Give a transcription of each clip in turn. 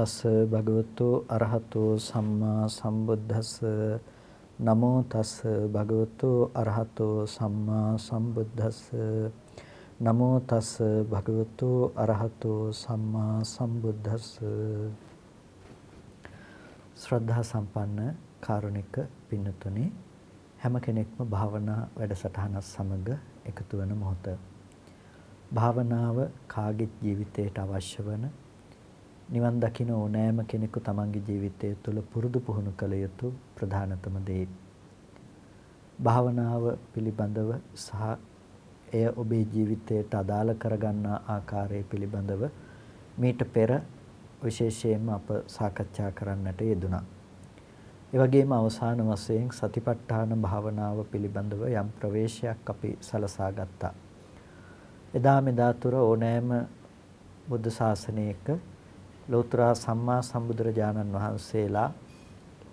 තස් භගවතු අරහතෝ සම්මා සම්බුද්දස්ස නමෝ තස් භගවතු අරහතෝ සම්මා සම්බුද්දස්ස නමෝ තස් භගවතු අරහතෝ සම්මා සම්බුද්දස්ස ශ්‍රද්ධා සම්පන්න කාරුණික පින්නතුනි හැම කෙනෙක්ම භාවනා වැඩසටහනත් සමග එකතු වන මොහොත භාවනාව කාගේ ජීවිතයට අවශ්‍ය වන නිවන් දකින ඕනෑම කෙනෙකු තමන්ගේ ජීවිතය තුළ පුරුදු පුහුණු කළ යුතු ප්‍රධානතම දේ. භාවනාව පිළිබඳව සහ එය ඔබේ ජීවිතයට අදාළ කරගන්නා ආකාරය පිළිබඳව මීට පෙර විශේෂයෙන්ම අප සාකච්ඡා කරන්නට යෙදුණා. ඒ වගේම අවසාන වශයෙන් සතිපට්ඨාන භාවනාව පිළිබඳව යම් ප්‍රවේශයක් අපි සලසා ගත්තා. එදා මෙදා තුර ඕනෑම බුද්ධ ශාසනයක ලෞතර සම්මා සම්බුදුරජාණන් වහන්සේලා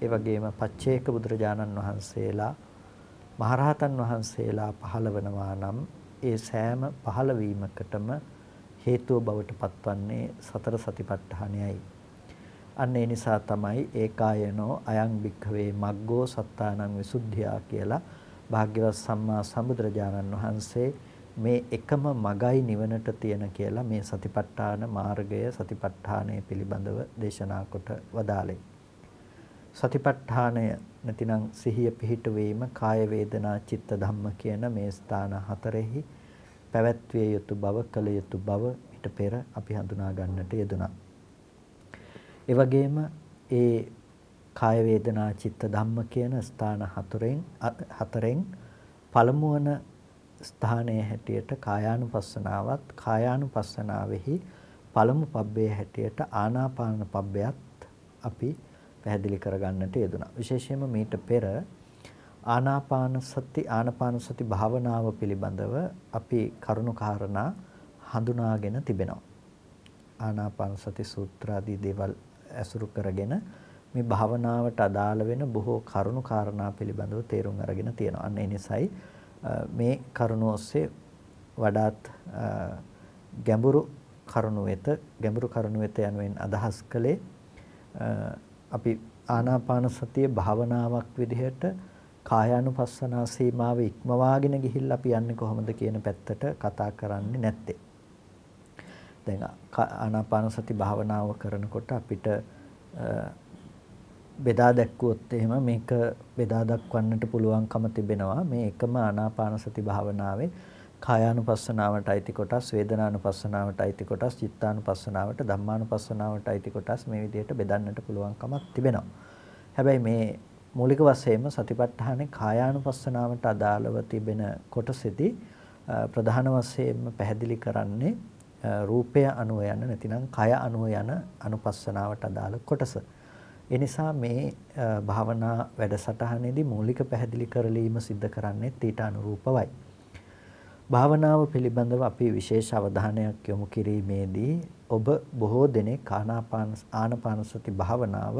ඒ වගේම පච්චේක බුදුරජාණන් වහන්සේලා මහරහතන් වහන්සේලා පහළ වෙනවා නම් ඒ සෑම පහළවීමකටම හේතුව බවට පත්වන්නේ සතර සතිපට්ඨානයයි. අන්න ඒ නිසා තමයි ඒකායනෝ අයං භික්ඛවේ මග්ගෝ සත්තානං විසුද්ධියා කියලා භාග්‍යවත් සම්මා සම්බුදුරජාණන් වහන්සේ මේ එකම මගයි නිවනට තියෙන කියලා මේ සතිපට්ඨාන මාර්ගය සතිපට්ඨානය පිළිබඳව දේශනා කොට වදාළේ. සතිපට්ඨානය නැතිනම් සිහිය පිහිටුවීම කාය වේදනා චිත්ත ධම්ම කියන මේ ස්ථාන හතරෙහි පැවැත්විය යුතු බව කළ යුතු බව ඊට පෙර අපි හඳුනා ගන්නට යෙදුනා. ඒ වගේම ඒ කාය වේදනා චිත්ත ධම්ම කියන ස්ථාන හතරෙන් හතරෙන් පළමුවන ස්ථානයේ හැටියට කායානුපස්සනාවත් කායානුපස්සනාවෙහි පළමු පබ්බේ හැටියට ආනාපාන පබ්බයත් අපි පැහැදිලි කරගන්නට යෙදුනා. විශේෂයෙන්ම මීට පෙර ආනාපාන සති ආනාපාන සති භාවනාව පිළිබඳව අපි කරුණු කාරණා හඳුනාගෙන තිබෙනවා. ආනාපාන සති සූත්‍ර ආදී දේවල් ඇසුරු කරගෙන මේ භාවනාවට අදාළ වෙන බොහෝ කරුණු කාරණා පිළිබඳව තේරුම් අරගෙන තියෙනවා. අන්න ඒ නිසායි මේ කරුණු ඔස්සේ වඩාත් ගැඹුරු කරුණු වෙත ගැඹුරු කරුණු වෙත යනුවෙන් අදහස් කළේ අපි ආනාපාන සතිය භාවනාවක් විදිහට කායානුපස්සනා සීමාව ඉක්මවාගෙන ගිහිල්ලා අපි යන්නේ කොහොමද කියන පැත්තට කතා කරන්නේ නැත්තේ. දැන් ආනාපාන සති භාවනාව කරනකොට අපිට බෙදා දැක්වුවොත් එහෙම මේක බෙදා දක්වන්නට පුළුවන්කම තිබෙනවා මේ එකම ආනාපාන සති භාවනාවේ කායානුපස්සනාවට අයිති කොටස් වේදනානුපස්සනාවට අයිති කොටස් චිත්තානුපස්සනාවට ධම්මානුපස්සනාවට අයිති කොටස් මේ විදිහට බෙදන්නට පුළුවන්කමක් තිබෙනවා. හැබැයි මේ මූලික වශයෙන්ම සතිපට්ඨානේ කායානුපස්සනාවට අදාළව තිබෙන කොටසෙදී ප්‍රධාන වශයෙන්ම පැහැදිලි කරන්නේ රූපය අනුව යන නැතිනම් කය අනුව යන අනුපස්සනාවට අදාළ කොටස. ඒ නිසා මේ භාවනා වැඩසටහනේදී මූලික පැහැදිලි කරලීම සිද්ධ කරන්නේ ඊට අනුරූපවයි. භාවනාව පිළිබඳව අපි විශේෂ අවධානයක් යොමු කිරීමේදී ඔබ බොහෝ දෙනෙක් ආනාපාන ආනාපානසති භාවනාව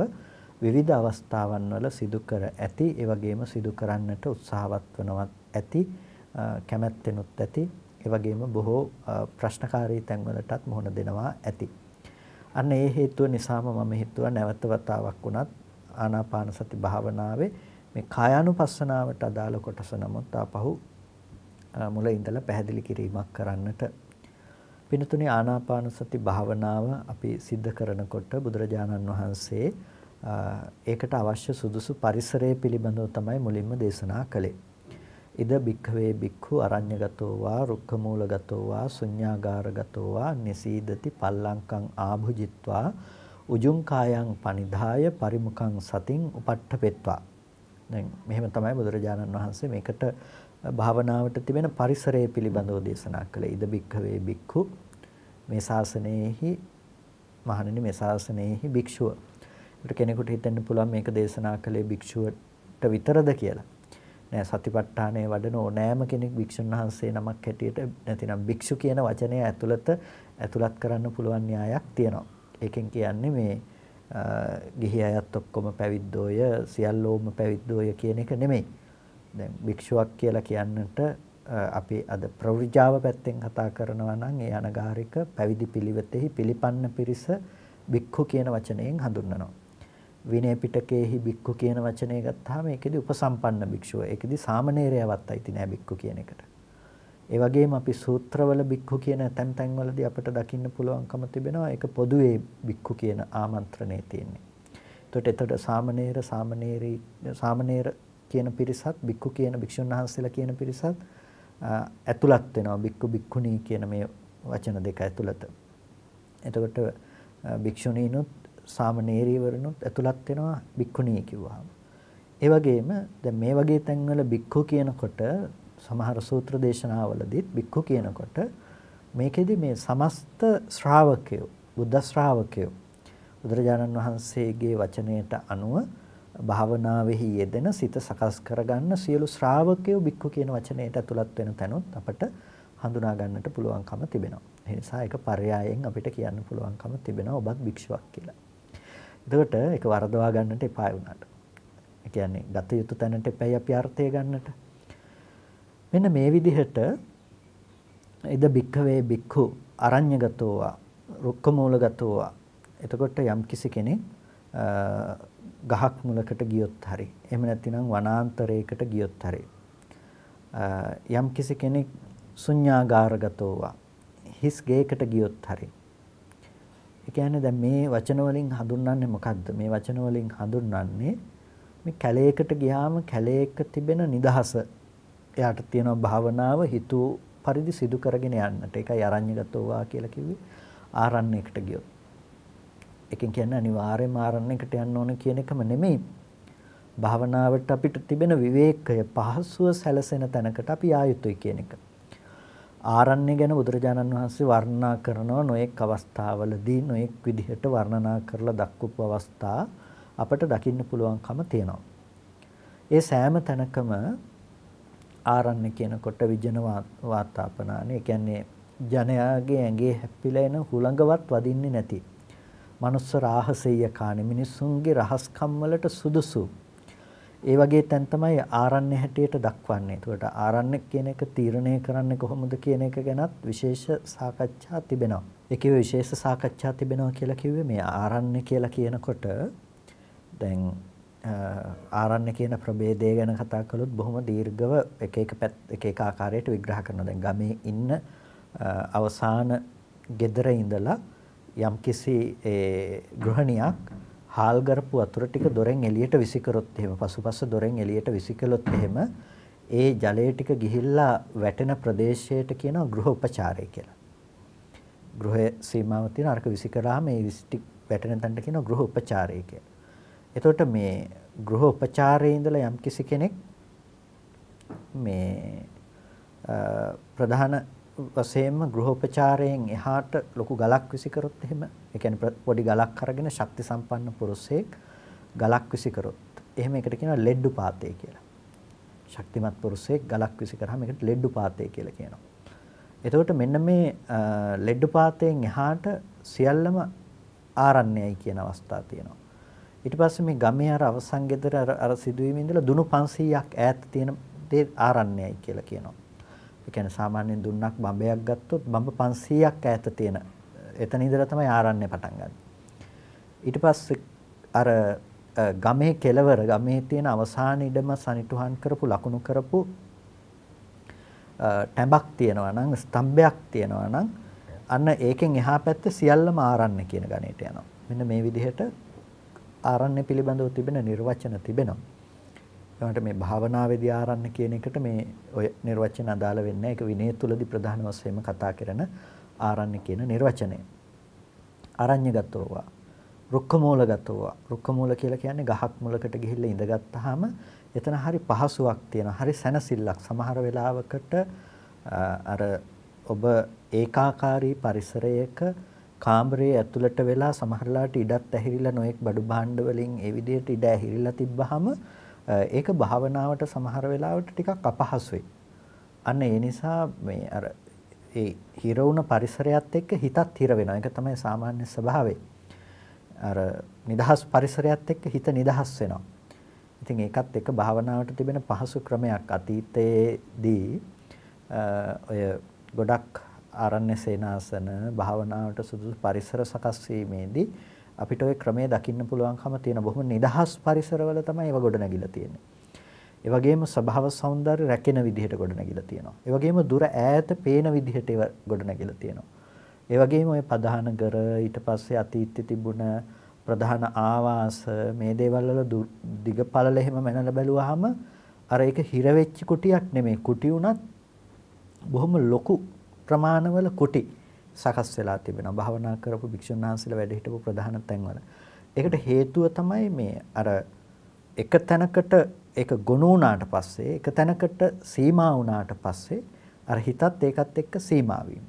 විවිධ අවස්ථාවන් වල සිදු කර ඇති ඒ වගේම සිදු කරන්නට උත්සාහවත් වනවත් ඇති කැමැත්තෙනුත් ඇති ඒ වගේම බොහෝ ප්‍රශ්නකාරී තැන් වලටත් මුහුණ දෙනවා ඇති අන්න ඒ හේතුව නිසාම මම හිතුවා නැවත වතාවක් වුණත් ආනාපාන සති භාවනාවේ මේ කායානුපස්සනාවට අදාළ කොටස නමුත් ආපහු මුල ඉඳලා පැහැදිලි කිරීමක් කරන්නට පිනතුනේ ආනාපාන සති භාවනාව අපි සිද්ධ කරනකොට බුදුරජාණන් වහන්සේ ඒකට අවශ්‍ය සුදුසු පරිසරය පිළිබඳව තමයි මුලින්ම දේශනා කළේ. ඉද භික්ඛවේ භික්ඛු අරඤ්‍යගතෝ වා රුක්ඛමූලගතෝ වා ශුඤ්ඤාගාරගතෝ වා නිසීදති පල්ලංකං ආභුජිත්වා උජුං කායං පනිදාය පරිමුඛං සතින් උපට්ඨපෙත්වා දැන් මෙහෙම තමයි බුදුරජාණන් වහන්සේ මේකට භාවනාවට තිබෙන පරිසරය පිළිබඳව දේශනා කළේ ඉද භික්ඛවේ භික්ඛු මේ ශාසනයේහි මහණෙනි මේ ශාසනයේහි භික්ෂුව. ඒකට කෙනෙකුට හිතෙන්න පුළුවන් මේක දේශනා කළේ භික්ෂුවට විතරද කියලා. නෑ සතිපට්ඨානය වඩන ඕනෑම කෙනෙක් භික්ෂුන් වහන්සේ නමක් හැටියට නැතිනම් භික්ෂු කියන වචනය ඇතුළත ඇතුළත් කරන්න පුළුවන් න්‍යායක් තියෙනවා. ඒකෙන් කියන්නේ මේ ගිහි අයත් ඔක්කොම පැවිද්දෝය සියල්ලෝම පැවිද්දෝය කියන එක නෙමෙයි. දැන් භික්ෂුවක් කියලා කියන්නට අපි අද ප්‍රවෘජාව පැත්තෙන් කතා කරනවා නම් ඒ අනගාരിക පැවිදි පිළිවෙතෙහි පිළිපන්න පිරිස භික්ඛු කියන වචනයෙන් හඳුන්වනවා. විනය පිටකයේහි භික්ඛු කියන වචනය ගත්තාම ඒකෙදි උපසම්පන්න භික්ෂුව. ඒකෙදි සාමණේරයවත් අයිති නෑ භික්ඛු කියන එකට. ඒ වගේම අපි සූත්‍රවල භික්ඛු කියන තැන් තැන්වලදී අපිට දකින්න පුළුවන්කම තිබෙනවා ඒක පොදුවේ භික්ඛු කියන ආමන්ත්‍රණය තියෙන්නේ. එතකොට එතකොට සාමණේර සාමණේරි සාමණේර කියන පිරිසත් භික්ඛු කියන භික්ෂුන් වහන්සේලා කියන පිරිසත් ඇතුළත් වෙනවා භික්ඛු භික්ඛුණී කියන මේ වචන දෙක ඇතුළත. එතකොට භික්ෂුණීනුත් සාමණේරීවරුනුත් ඇතුළත් වෙනවා භික්ඛුණී කිව්වහම. ඒ වගේම දැන් මේ වගේ තැන්වල භික්ඛු කියනකොට සමහර සූත්‍ර දේශනාවලදීත් භික්ඛු කියනකොට මේකෙදි මේ සමස්ත ශ්‍රාවකයෝ බුද්ධ ශ්‍රාවකයෝ බුදුරජාණන් වහන්සේගේ වචනයට අනුව භාවනාවෙහි යෙදෙන සිත සකස් කරගන්න සියලු ශ්‍රාවකයෝ භික්ඛු කියන වචනයට ඇතුළත් වෙන තැනොත් අපට හඳුනා ගන්නට පුළුවන්කම තිබෙනවා. ඒ නිසා ඒක පරයායෙන් අපිට කියන්න පුළුවන්කම තිබෙනවා ඔබත් භික්ෂුවක් කියලා. එතකොට ඒක වරදවා ගන්නට එපා වුණාට. ඒ කියන්නේ ගත යුතු තැනට එපැයි අපි අර්ථය ගන්නට. මෙන්න මේ විදිහට ඉද බික්ඛවේ බික්ඛු අරඤ්‍යගතෝවා රුක්ක මූලගතෝවා. එතකොට යම් කිසි කෙනෙක් ගහක් මුලකට ගියොත් හරි එහෙම නැතිනම් වනාන්තරයකට ගියොත් හරි යම් කිසි කෙනෙක් ශුන්‍යාගාරගතෝවා හිස් ගේකට ගියොත් හරි ඒ කියන්නේ දැන් මේ වචන වලින් හඳුන්වන්නේ මොකද්ද? මේ වචන වලින් හඳුන්වන්නේ මේ කැලේකට ගියාම කැලේක තිබෙන නිදහස. එයාට තියෙන භාවනාව හිතු පරිදි සිදු කරගෙන යන්නට. ඒකයි අරඤ්‍යගතෝ වා කියලා කිව්වේ. ආරණ්‍යයකට ගියොත්. එකෙන් කියන්නේ අනිවාර්යයෙන්ම ආරණ්‍යයකට යන්න ඕන කියන එකම නෙමෙයි. භාවනාවට අපිට තිබෙන විවේකය පහසුව සැලසෙන තැනකට අපි ආයුතුයි කියන එක. ආරණ්‍ය ගැන බුදුරජාණන් වහන්සේ වර්ණනා කරනවා නොඑක් අවස්ථාවලදී නොඑක් විදිහට වර්ණනා කරලා දක්වපු අවස්ථා අපට දකින්න පුළුවන්කම තියෙනවා. ඒ සෑම තැනකම ආරණ්‍ය කියනකොට විජන වාතාපනාන ඒ කියන්නේ ජනයාගේ ඇඟේ හැප්පිලා එන හුළඟවත් වදින්නේ නැති. මනුස්ස රාහසෙය කාණේ මිනිසුන්ගේ රහස්කම් වලට සුදුසු ඒ වගේ තැන් තමයි ආරණ්‍ය හැටියට දක්වන්නේ. එතකොට ආරණ්‍ය කියන එක තීරණය කරන්නේ කොහොමද කියන එක ගැනත් විශේෂ සාකච්ඡා තිබෙනවා. ඒකේ විශේෂ සාකච්ඡා තිබෙනවා කියලා කිව්වේ මේ ආරණ්‍ය කියලා කියනකොට දැන් ආරණ්‍ය කියන ප්‍රභේදය ගැන කතා කළොත් බොහොම දීර්ඝව එක එක පැත් එක එක ආකාරයට විග්‍රහ කරනවා. දැන් ගමේ ඉන්න අවසාන gedara ඉඳලා යම්කිසි ඒ ගෘහණියක් හාල් කරපු වතුර ටික දොරෙන් එළියට විසිකරොත් එහෙම පසුපස දොරෙන් එළියට විසිකලොත් එහෙම ඒ ජලය ටික ගිහිල්ලා වැටෙන ප්‍රදේශයට කියනවා ගෘහ උපචාරය කියලා. ගෘහයේ සීමාව තියෙන අරක විසිකරාම ඒ විසිටි වැටෙන තැනට කියනවා ගෘහ උපචාරය කියලා. එතකොට මේ ගෘහ උපචාරයේ ඉඳලා යම්කිසි කෙනෙක් මේ ප්‍රධාන වශයෙන්ම ගෘහෝපචාරයෙන් එහාට ලොකු ගලක් විසිකරොත් එහෙම ඒ කියන්නේ පොඩි ගලක් අරගෙන ශක්ති සම්පන්න පුරුෂයෙක් ගලක් විසි කරොත් එහෙම එකට කියනවා ලෙඩ්ඩු පාතේ කියලා. ශක්තිමත් පුරුෂයෙක් ගලක් විසි කරාම ඒකට ලෙඩ්ඩු පාතේ කියලා කියනවා. එතකොට මෙන්න මේ ලෙඩ්ඩු පාතයෙන් එහාට සියල්ලම ආරණ්‍යයි කියන අවස්ථාව තියෙනවා. ඊට පස්සේ මේ ගමේ අර අවසන් ගෙදර අර අර සිදුවීමේ ඉඳලා දුණු 500ක් ඈත තියෙන තේ ආරණ්‍යයි කියලා කියනවා. ඒ කියන්නේ සාමාන්‍යයෙන් දුන්නක් බඹයක් ගත්තොත් බඹ 500ක් ඈත තියෙන එතන ඉඳලා තමයි ආරණ්‍ය පටන් ගන්න. ඊට පස්සේ අර ගමේ කෙලවර ගමේ තියෙන අවසාන ඉඩම සනිටුහන් කරපු ලකුණු කරපු ටැඹක් තියෙනවා නම් ස්තම්භයක් තියෙනවා නම් අන්න ඒකෙන් එහා පැත්තේ සියල්ලම ආරණ්‍ය කියන ගණයට යනවා. මෙන්න මේ විදිහට ආරණ්‍ය පිළිබඳව තිබෙන නිර්වචන තිබෙනවා. එතකොට මේ භාවනාවේදී ආරණ්‍ය කියන එකට මේ ඔය නිර්වචන අදාළ වෙන්නේ නැහැ. ඒක විනය තුලදී ප්‍රධාන වශයෙන්ම කතා කරන ආරණ්‍ය කියන නිර්වචනය. අරණ්‍ය ගතෝවා. රුක්ක මූල ගතෝවා. රුක්ක මූල කියලා කියන්නේ ගහක් මුලකට ගිහිල්ලා ඉඳගත්tාම එතන හරි පහසුවක් තියෙන, හරි සැනසෙල්ලක්. සමහර වෙලාවකට අර ඔබ ඒකාකාරී පරිසරයක කාමරයේ ඇතුළට වෙලා සමහරලාට ඉඩත් ඇහිරිලා නොඑක් බඩු භාණ්ඩ වලින් ඒ විදිහට ඉඩ ඇහිරිලා තිබ්බහම ඒක භාවනාවට සමහර වෙලාවට ටිකක් අපහසුයි. අන්න ඒ නිසා මේ අර ඒ හිර වුණ පරිසරයත් එක්ක හිතත් හිර වෙනවා. ඒක තමයි සාමාන්‍ය ස්වභාවය. අර නිදහස් පරිසරයත් එක්ක හිත නිදහස් වෙනවා. ඉතින් ඒකත් එක්ක භාවනාවට තිබෙන පහසු ක්‍රමයක් අතීතයේදී ඔය ගොඩක් ආරණ්‍ය සේනාසන භාවනාවට සුදුසු පරිසර සකස් වීමේදී අපිට ওই ක්‍රමය දකින්න පුළුවන්කම තියෙන බොහොම නිදහස් පරිසරවල තමයි ඒව ගොඩනැගිලා තියෙන්නේ. ඒ වගේම ස්වභාව సౌందර්ය රැකෙන විදිහට ගොඩනැගිලා තියෙනවා. ඒ වගේම දුර ඈත පේන විදිහට ඒව ගොඩනැගිලා තියෙනවා. ඒ වගේම ওই ප්‍රධාන ගර ඊට පස්සේ අතීතයේ තිබුණ ප්‍රධාන ආවාස මේ දේවල් වල දිග පළල එහෙම මැනලා බැලුවාම අර ඒක හිර වෙච්ච කුටියක් නෙමෙයි කුටි උනත් බොහොම ලොකු ප්‍රමාණවල කුටි සකස් වෙලා තිබෙනවා භවනා කරපු භික්ෂුන් වහන්සේලා වැඩ හිටපු ප්‍රධාන තැන්වල. ඒකට හේතුව තමයි මේ අර එක තැනකට ඒක ගොනු වුණාට පස්සේ එක තැනකට සීමා වුණාට පස්සේ අර හිතත් ඒකත් එක්ක සීමා වීම.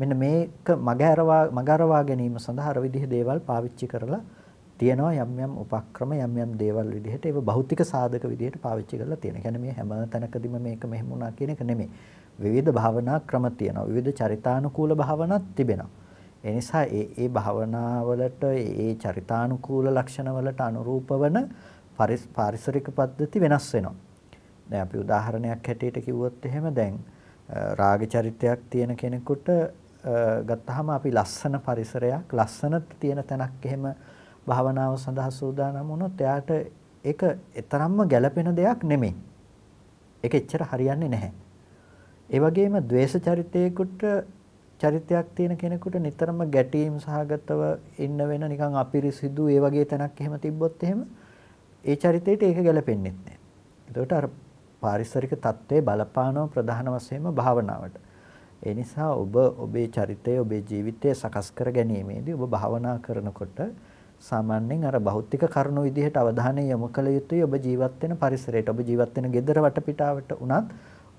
මෙන්න මේක මගහැරවා මගහරවා ගැනීම සඳහා අර විදිහ දේවල් පාවිච්චි කරලා තියෙනවා යම් යම් උපක්‍රම යම් යම් දේවල් විදිහට ඒව භෞතික සාධක විදිහට පාවිච්චි කරලා තියෙනවා. කියන්නේ මේ හැම තැනකදීම මේක මෙහෙම වුණා කියන එක නෙමෙයි. විවිධ භාවනා ක්‍රම තියෙනවා. විවිධ චරිතානුකූල භාවනාත් තිබෙනවා. ඒ නිසා ඒ ඒ භාවනාවලට ඒ චරිතානුකූල ලක්ෂණවලට අනුරූප වන පාරිසරික පද්ධති වෙනස් වෙනවා. දැන් අපි උදාහරණයක් හැටියට කිව්වොත් එහෙම දැන් රාග චරිතයක් තියෙන කෙනෙකුට ගත්තාම අපි ලස්සන පරිසරයක් ලස්සන තියෙන තැනක් එහෙම භවනාව සඳහා සූදානම් වුණොත් එයාට ඒක තරම්ම ගැළපෙන දෙයක් නෙමෙයි. ඒක එච්චර හරියන්නේ නැහැ. ඒ වගේම द्वේෂ චරිතයකට චරිතයක් තියෙන කෙනෙකුට නිතරම ගැටීම් සහගතව ඉන්න වෙන නිකන් අපිරිසිදු ඒ වගේ තැනක් එහෙම තිබ්බොත් එහෙම ඒ චරිතයට ඒක ගැලපෙන්නේ නැහැ. එතකොට අර පාරිසරික தત્ත්වයේ බලපානෝ ප්‍රධාන වශයෙන්ම භාවනාවට. ඒ නිසා ඔබ ඔබේ චරිතය ඔබේ ජීවිතය සකස් කර ගැනීමේදී ඔබ භාවනා කරනකොට සාමාන්‍යයෙන් අර භෞතික කරුණු විදිහට අවධානය යොමු කළ යුතුයි ඔබ ජීවත් වෙන පරිසරයට ඔබ ජීවත් වෙන ගෙදර වටපිටාවට උනත්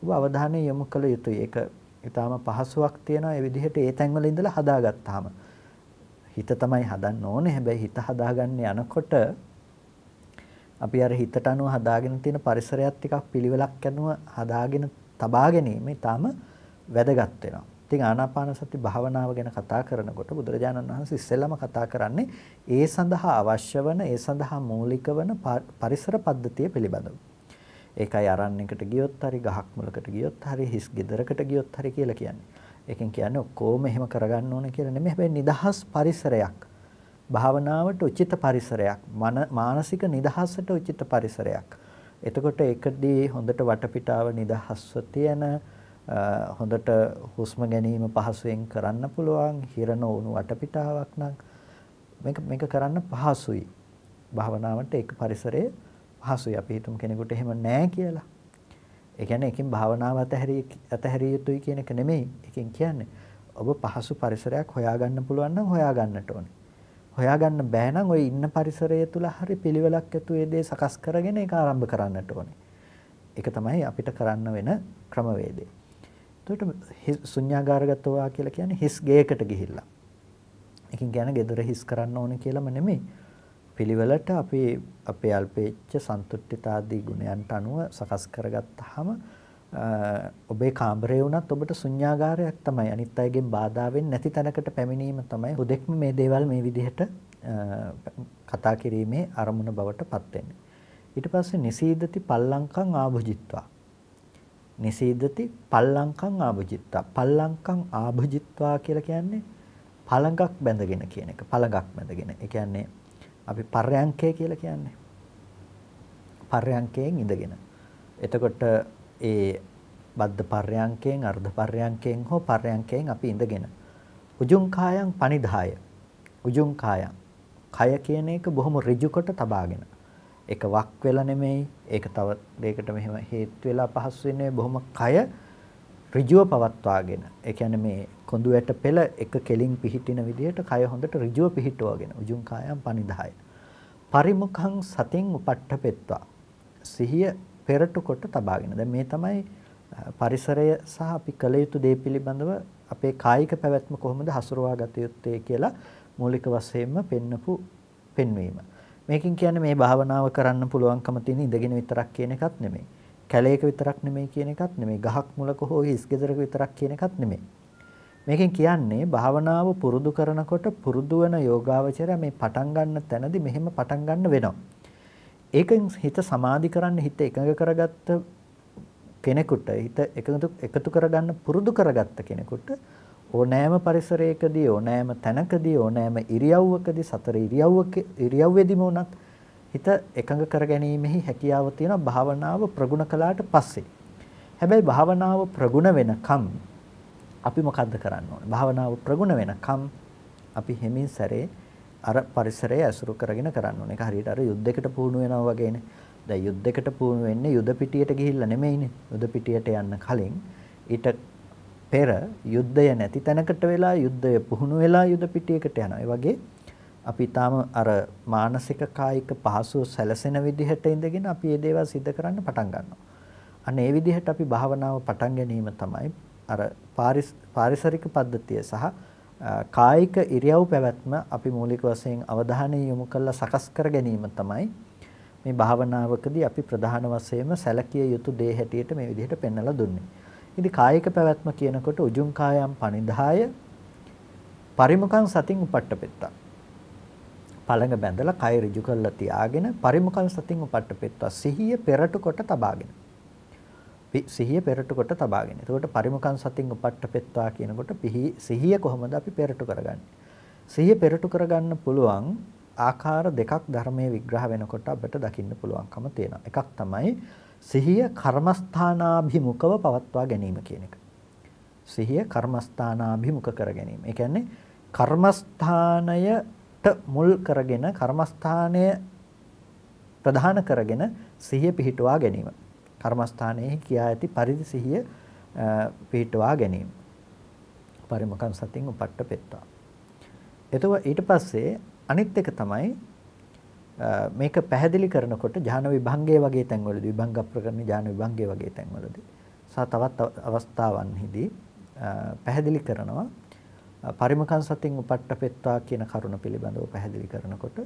ඔබ අවධානය යොමු කළ යුතුයි. ඒක ඊටාම පහසුවක් තියෙනවා ඒ විදිහට ඒ තැන්වල ඉඳලා හදාගත්තාම. හිත තමයි හදන්න ඕනේ. හැබැයි හිත හදාගන්න යනකොට අපි අර හිතට අනුව හදාගෙන තියෙන පරිසරයත් ටිකක් පිළිවෙලක් යනුව හදාගෙන තබා ගැනීම ඊටාම වැදගත් වෙනවා. ඉතින් ආනාපාන සති භාවනාව ගැන කතා කරනකොට බුදුරජාණන් වහන්සේ ඉස්සෙල්ලම කතා කරන්නේ ඒ සඳහා අවශ්‍ය වන ඒ සඳහා මූලික වන පරිසර පද්ධතිය පිළිබඳව. ඒකයි අරණ්‍යකට ගියොත් හරි ගහක් මුලකට ගියොත් හරි හිස් ගෙදරකට ගියොත් හරි කියලා කියන්නේ. ඒකෙන් කියන්නේ ඔක්කොම එහෙම කරගන්න ඕන කියලා නෙමෙයි. හැබැයි නිදහස් පරිසරයක් භාවනාවට උචිත පරිසරයක් මානසික නිදහසට උචිත පරිසරයක් එතකොට ඒකදී හොඳට වටපිටාව නිදහස්ව තියෙන හොඳට හුස්ම ගැනීම පහසුවෙන් කරන්න පුළුවන් හිරන වුණු වටපිටාවක් නම් මේක මේක කරන්න පහසුයි භාවනාවට ඒක පරිසරයේ පහසුයි අපි හිතමු කෙනෙකුට එහෙම නැහැ කියලා. ඒ කියන්නේ එකින් භාවනාව අතහැරිය අතහැරිය යුතුයි කියන එක නෙමෙයි. එකින් කියන්නේ ඔබ පහසු පරිසරයක් හොයාගන්න පුළුවන් නම් හොයාගන්නට ඕනේ. හොයාගන්න බෑ නම් ওই ඉන්න පරිසරය තුල හරි පිළිවෙලක් ඇතුව ඒ දේ සකස් කරගෙන ඒක ආරම්භ කරන්නට ඕනේ. ඒක තමයි අපිට කරන්න වෙන ක්‍රමවේදය. එතකොට ශුන්‍යාගාරගතවා කියලා කියන්නේ හිස් ගේකට ගිහිල්ලා. ඒකින් කියන්නේ gedara හිස් කරන්න ඕනේ කියලාම නෙමෙයි. පිළිවෙලට අපි අපේ අල්පේච්ඡ සන්තුට්ඨිතාදී ගුණයන්ට අනුව සකස් කරගත්තාම ඔබේ කාමරේ වුණත් ඔබට ශුන්‍යාගාරයක් තමයි අනිත් අයගෙන් බාධා වෙන්නේ නැති තැනකට පැමිණීම තමයි හුදෙක්ම මේ දේවල් මේ විදිහට කතා කිරීමේ අරමුණ බවට පත් වෙන්නේ. ඊට පස්සේ නිසීදති පල්ලංකං ආභුජිත්වා. නිසීදති පල්ලංකං ආභුජිත්වා. පල්ලංකං ආභුජිත්වා කියලා කියන්නේ පළඟක් බැඳගෙන කියන එක. පළඟක් බැඳගෙන. ඒ කියන්නේ අපි පර්යංකය කියලා කියන්නේ. පර්යංකයෙන් ඉඳගෙන. එතකොට ඒ බද්ධ පර්යංකයෙන් අර්ධ පර්යංකයෙන් හෝ පර්යංකයෙන් අපි ඉඳගෙන උජුං කායං පනිදාය උජුං කායං කය කියන එක බොහොම ඍජු කොට තබාගෙන ඒක වක් වෙලා නෙමෙයි ඒක තව දෙයකට මෙහෙම හේත් වෙලා පහසු වෙන්නේ බොහොම කය ඍජුව පවත්වාගෙන ඒ කියන්නේ මේ කොඳු ඇට පෙළ එක කෙලින් පිහිටින විදිහට කය හොඳට ඍජුව පිහිටුවගෙන උජුං කායං පනිදාය පරිමුඛං සතින් උපට්ඨපෙත්වා සිහිය පෙරටු කොට තබාගෙන. දැන් මේ තමයි පරිසරය සහ අපි කළ යුතු දේ පිළිබඳව අපේ කායික පැවැත්ම කොහොමද හසුරුවා ගත යුත්තේ කියලා මූලික වශයෙන්ම පෙන්නපු පෙන්වීම. මේකෙන් කියන්නේ මේ භාවනාව කරන්න පුළුවන්කම තියෙන ඉඳගෙන විතරක් කියන එකක් නෙමෙයි. කැලේක විතරක් නෙමෙයි කියන එකක් නෙමෙයි. ගහක් මුලක හෝ හිස් ගෙදරක විතරක් කියන එකක් නෙමෙයි. මේකෙන් කියන්නේ භාවනාව පුරුදු කරනකොට පුරුදු වෙන යෝගාවචරය මේ පටන් ගන්න තැනදී මෙහෙම පටන් ගන්න වෙනවා. ඒකෙන් හිත සමාධි කරන්න හිත එකඟ කරගත්ත කෙනෙකුට හිත එකතු එකතු කරගන්න පුරුදු කරගත්ත කෙනෙකුට ඕනෑම පරිසරයකදී ඕනෑම තැනකදී ඕනෑම ඉරියව්වකදී සතර ඉරියව්වක ඉරියව්වේදීම උනත් හිත එකඟ කර ගැනීමෙහි හැකියාව තියෙන භාවනාව ප්‍රගුණ කළාට පස්සේ හැබැයි භාවනාව ප්‍රගුණ වෙනකම් අපි මොකද්ද කරන්න ඕනේ භාවනාව ප්‍රගුණ වෙනකම් අපි හැමින් සැරේ අර පරිසරය ඇසුරු කරගෙන කරන්න ඕනේ. ඒක හරියට අර යුද්ධයකට පුහුණු වෙනවා වගේනේ. දැන් යුද්ධයකට පුහුණු වෙන්නේ යුද පිටියට ගිහිල්ලා නෙමෙයිනේ. යුද පිටියට යන්න කලින් ඊට පෙර යුද්ධය නැති තැනකට වෙලා යුද්ධය පුහුණු වෙලා යුද පිටියකට යනවා. ඒ වගේ අපි තාම අර මානසික කායික පහසුව සැලසෙන විදිහට ඉඳගෙන අපි මේ දේවල් සිද්ධ කරන්න පටන් ගන්නවා. අන්න ඒ විදිහට අපි භාවනාව පටන් ගැනීම තමයි අර පාරිසරික පද්ධතිය සහ කායික ඉරියව් පැවැත්ම අපි මූලික වශයෙන් අවධානය යොමු කරලා සකස් කර ගැනීම තමයි මේ භාවනාවකදී අපි ප්‍රධාන වශයෙන්ම සැලකිය යුතු දේ හැටියට මේ විදිහට පෙන්වලා දුන්නේ. ඉතින් කායික පැවැත්ම කියනකොට උජුං කායම් පනිදාය පරිමුඛං සතින් උපට්ඨපෙත්තා. පළඟ බැඳලා කය ඍජු කරලා තියාගෙන පරිමුඛං සතින් උපට්ඨපෙත්තා සිහිය පෙරට කොට තබාගෙන. සිහිය පෙරටු කොට තබාගෙන. එතකොට පරිමුඛං සතින් උපට්ඨපෙත්වා කියනකොට සිහිය කොහොමද අපි පෙරටු කරගන්නේ? සිහිය පෙරටු කරගන්න පුළුවන් ආකාර දෙකක් ධර්මයේ විග්‍රහ වෙනකොට අපිට දකින්න පුළුවන්කම තියෙනවා. එකක් තමයි සිහිය කර්මස්ථානාභිමුඛව පවත්වා ගැනීම කියන එක. සිහිය කර්මස්ථානාභිමුඛ කර ගැනීම. ඒ කියන්නේ කර්මස්ථානයට මුල් කරගෙන කර්මස්ථානය ප්‍රධාන කරගෙන සිහිය පිහිටුවා ගැනීම. කර්මස්ථානයේ කියා ඇති පරිදි සිහිය පිහිටවා ගැනීම. පරිමකම් සතින් උපට්ඨ පෙත්තා. එතව ඊට පස්සේ අනිත් එක තමයි මේක පැහැදිලි කරනකොට ඥාන විභංගයේ වගේ තැන්වලදී විභංග ප්‍රකරණ ඥාන විභංගයේ වගේ තැන්වලදී සහ තවත් අවස්ථාවන්හිදී පැහැදිලි කරනවා පරිමකන් සතින් උපට්ඨපෙත්වා කියන කරුණ පිළිබඳව පැහැදිලි කරනකොට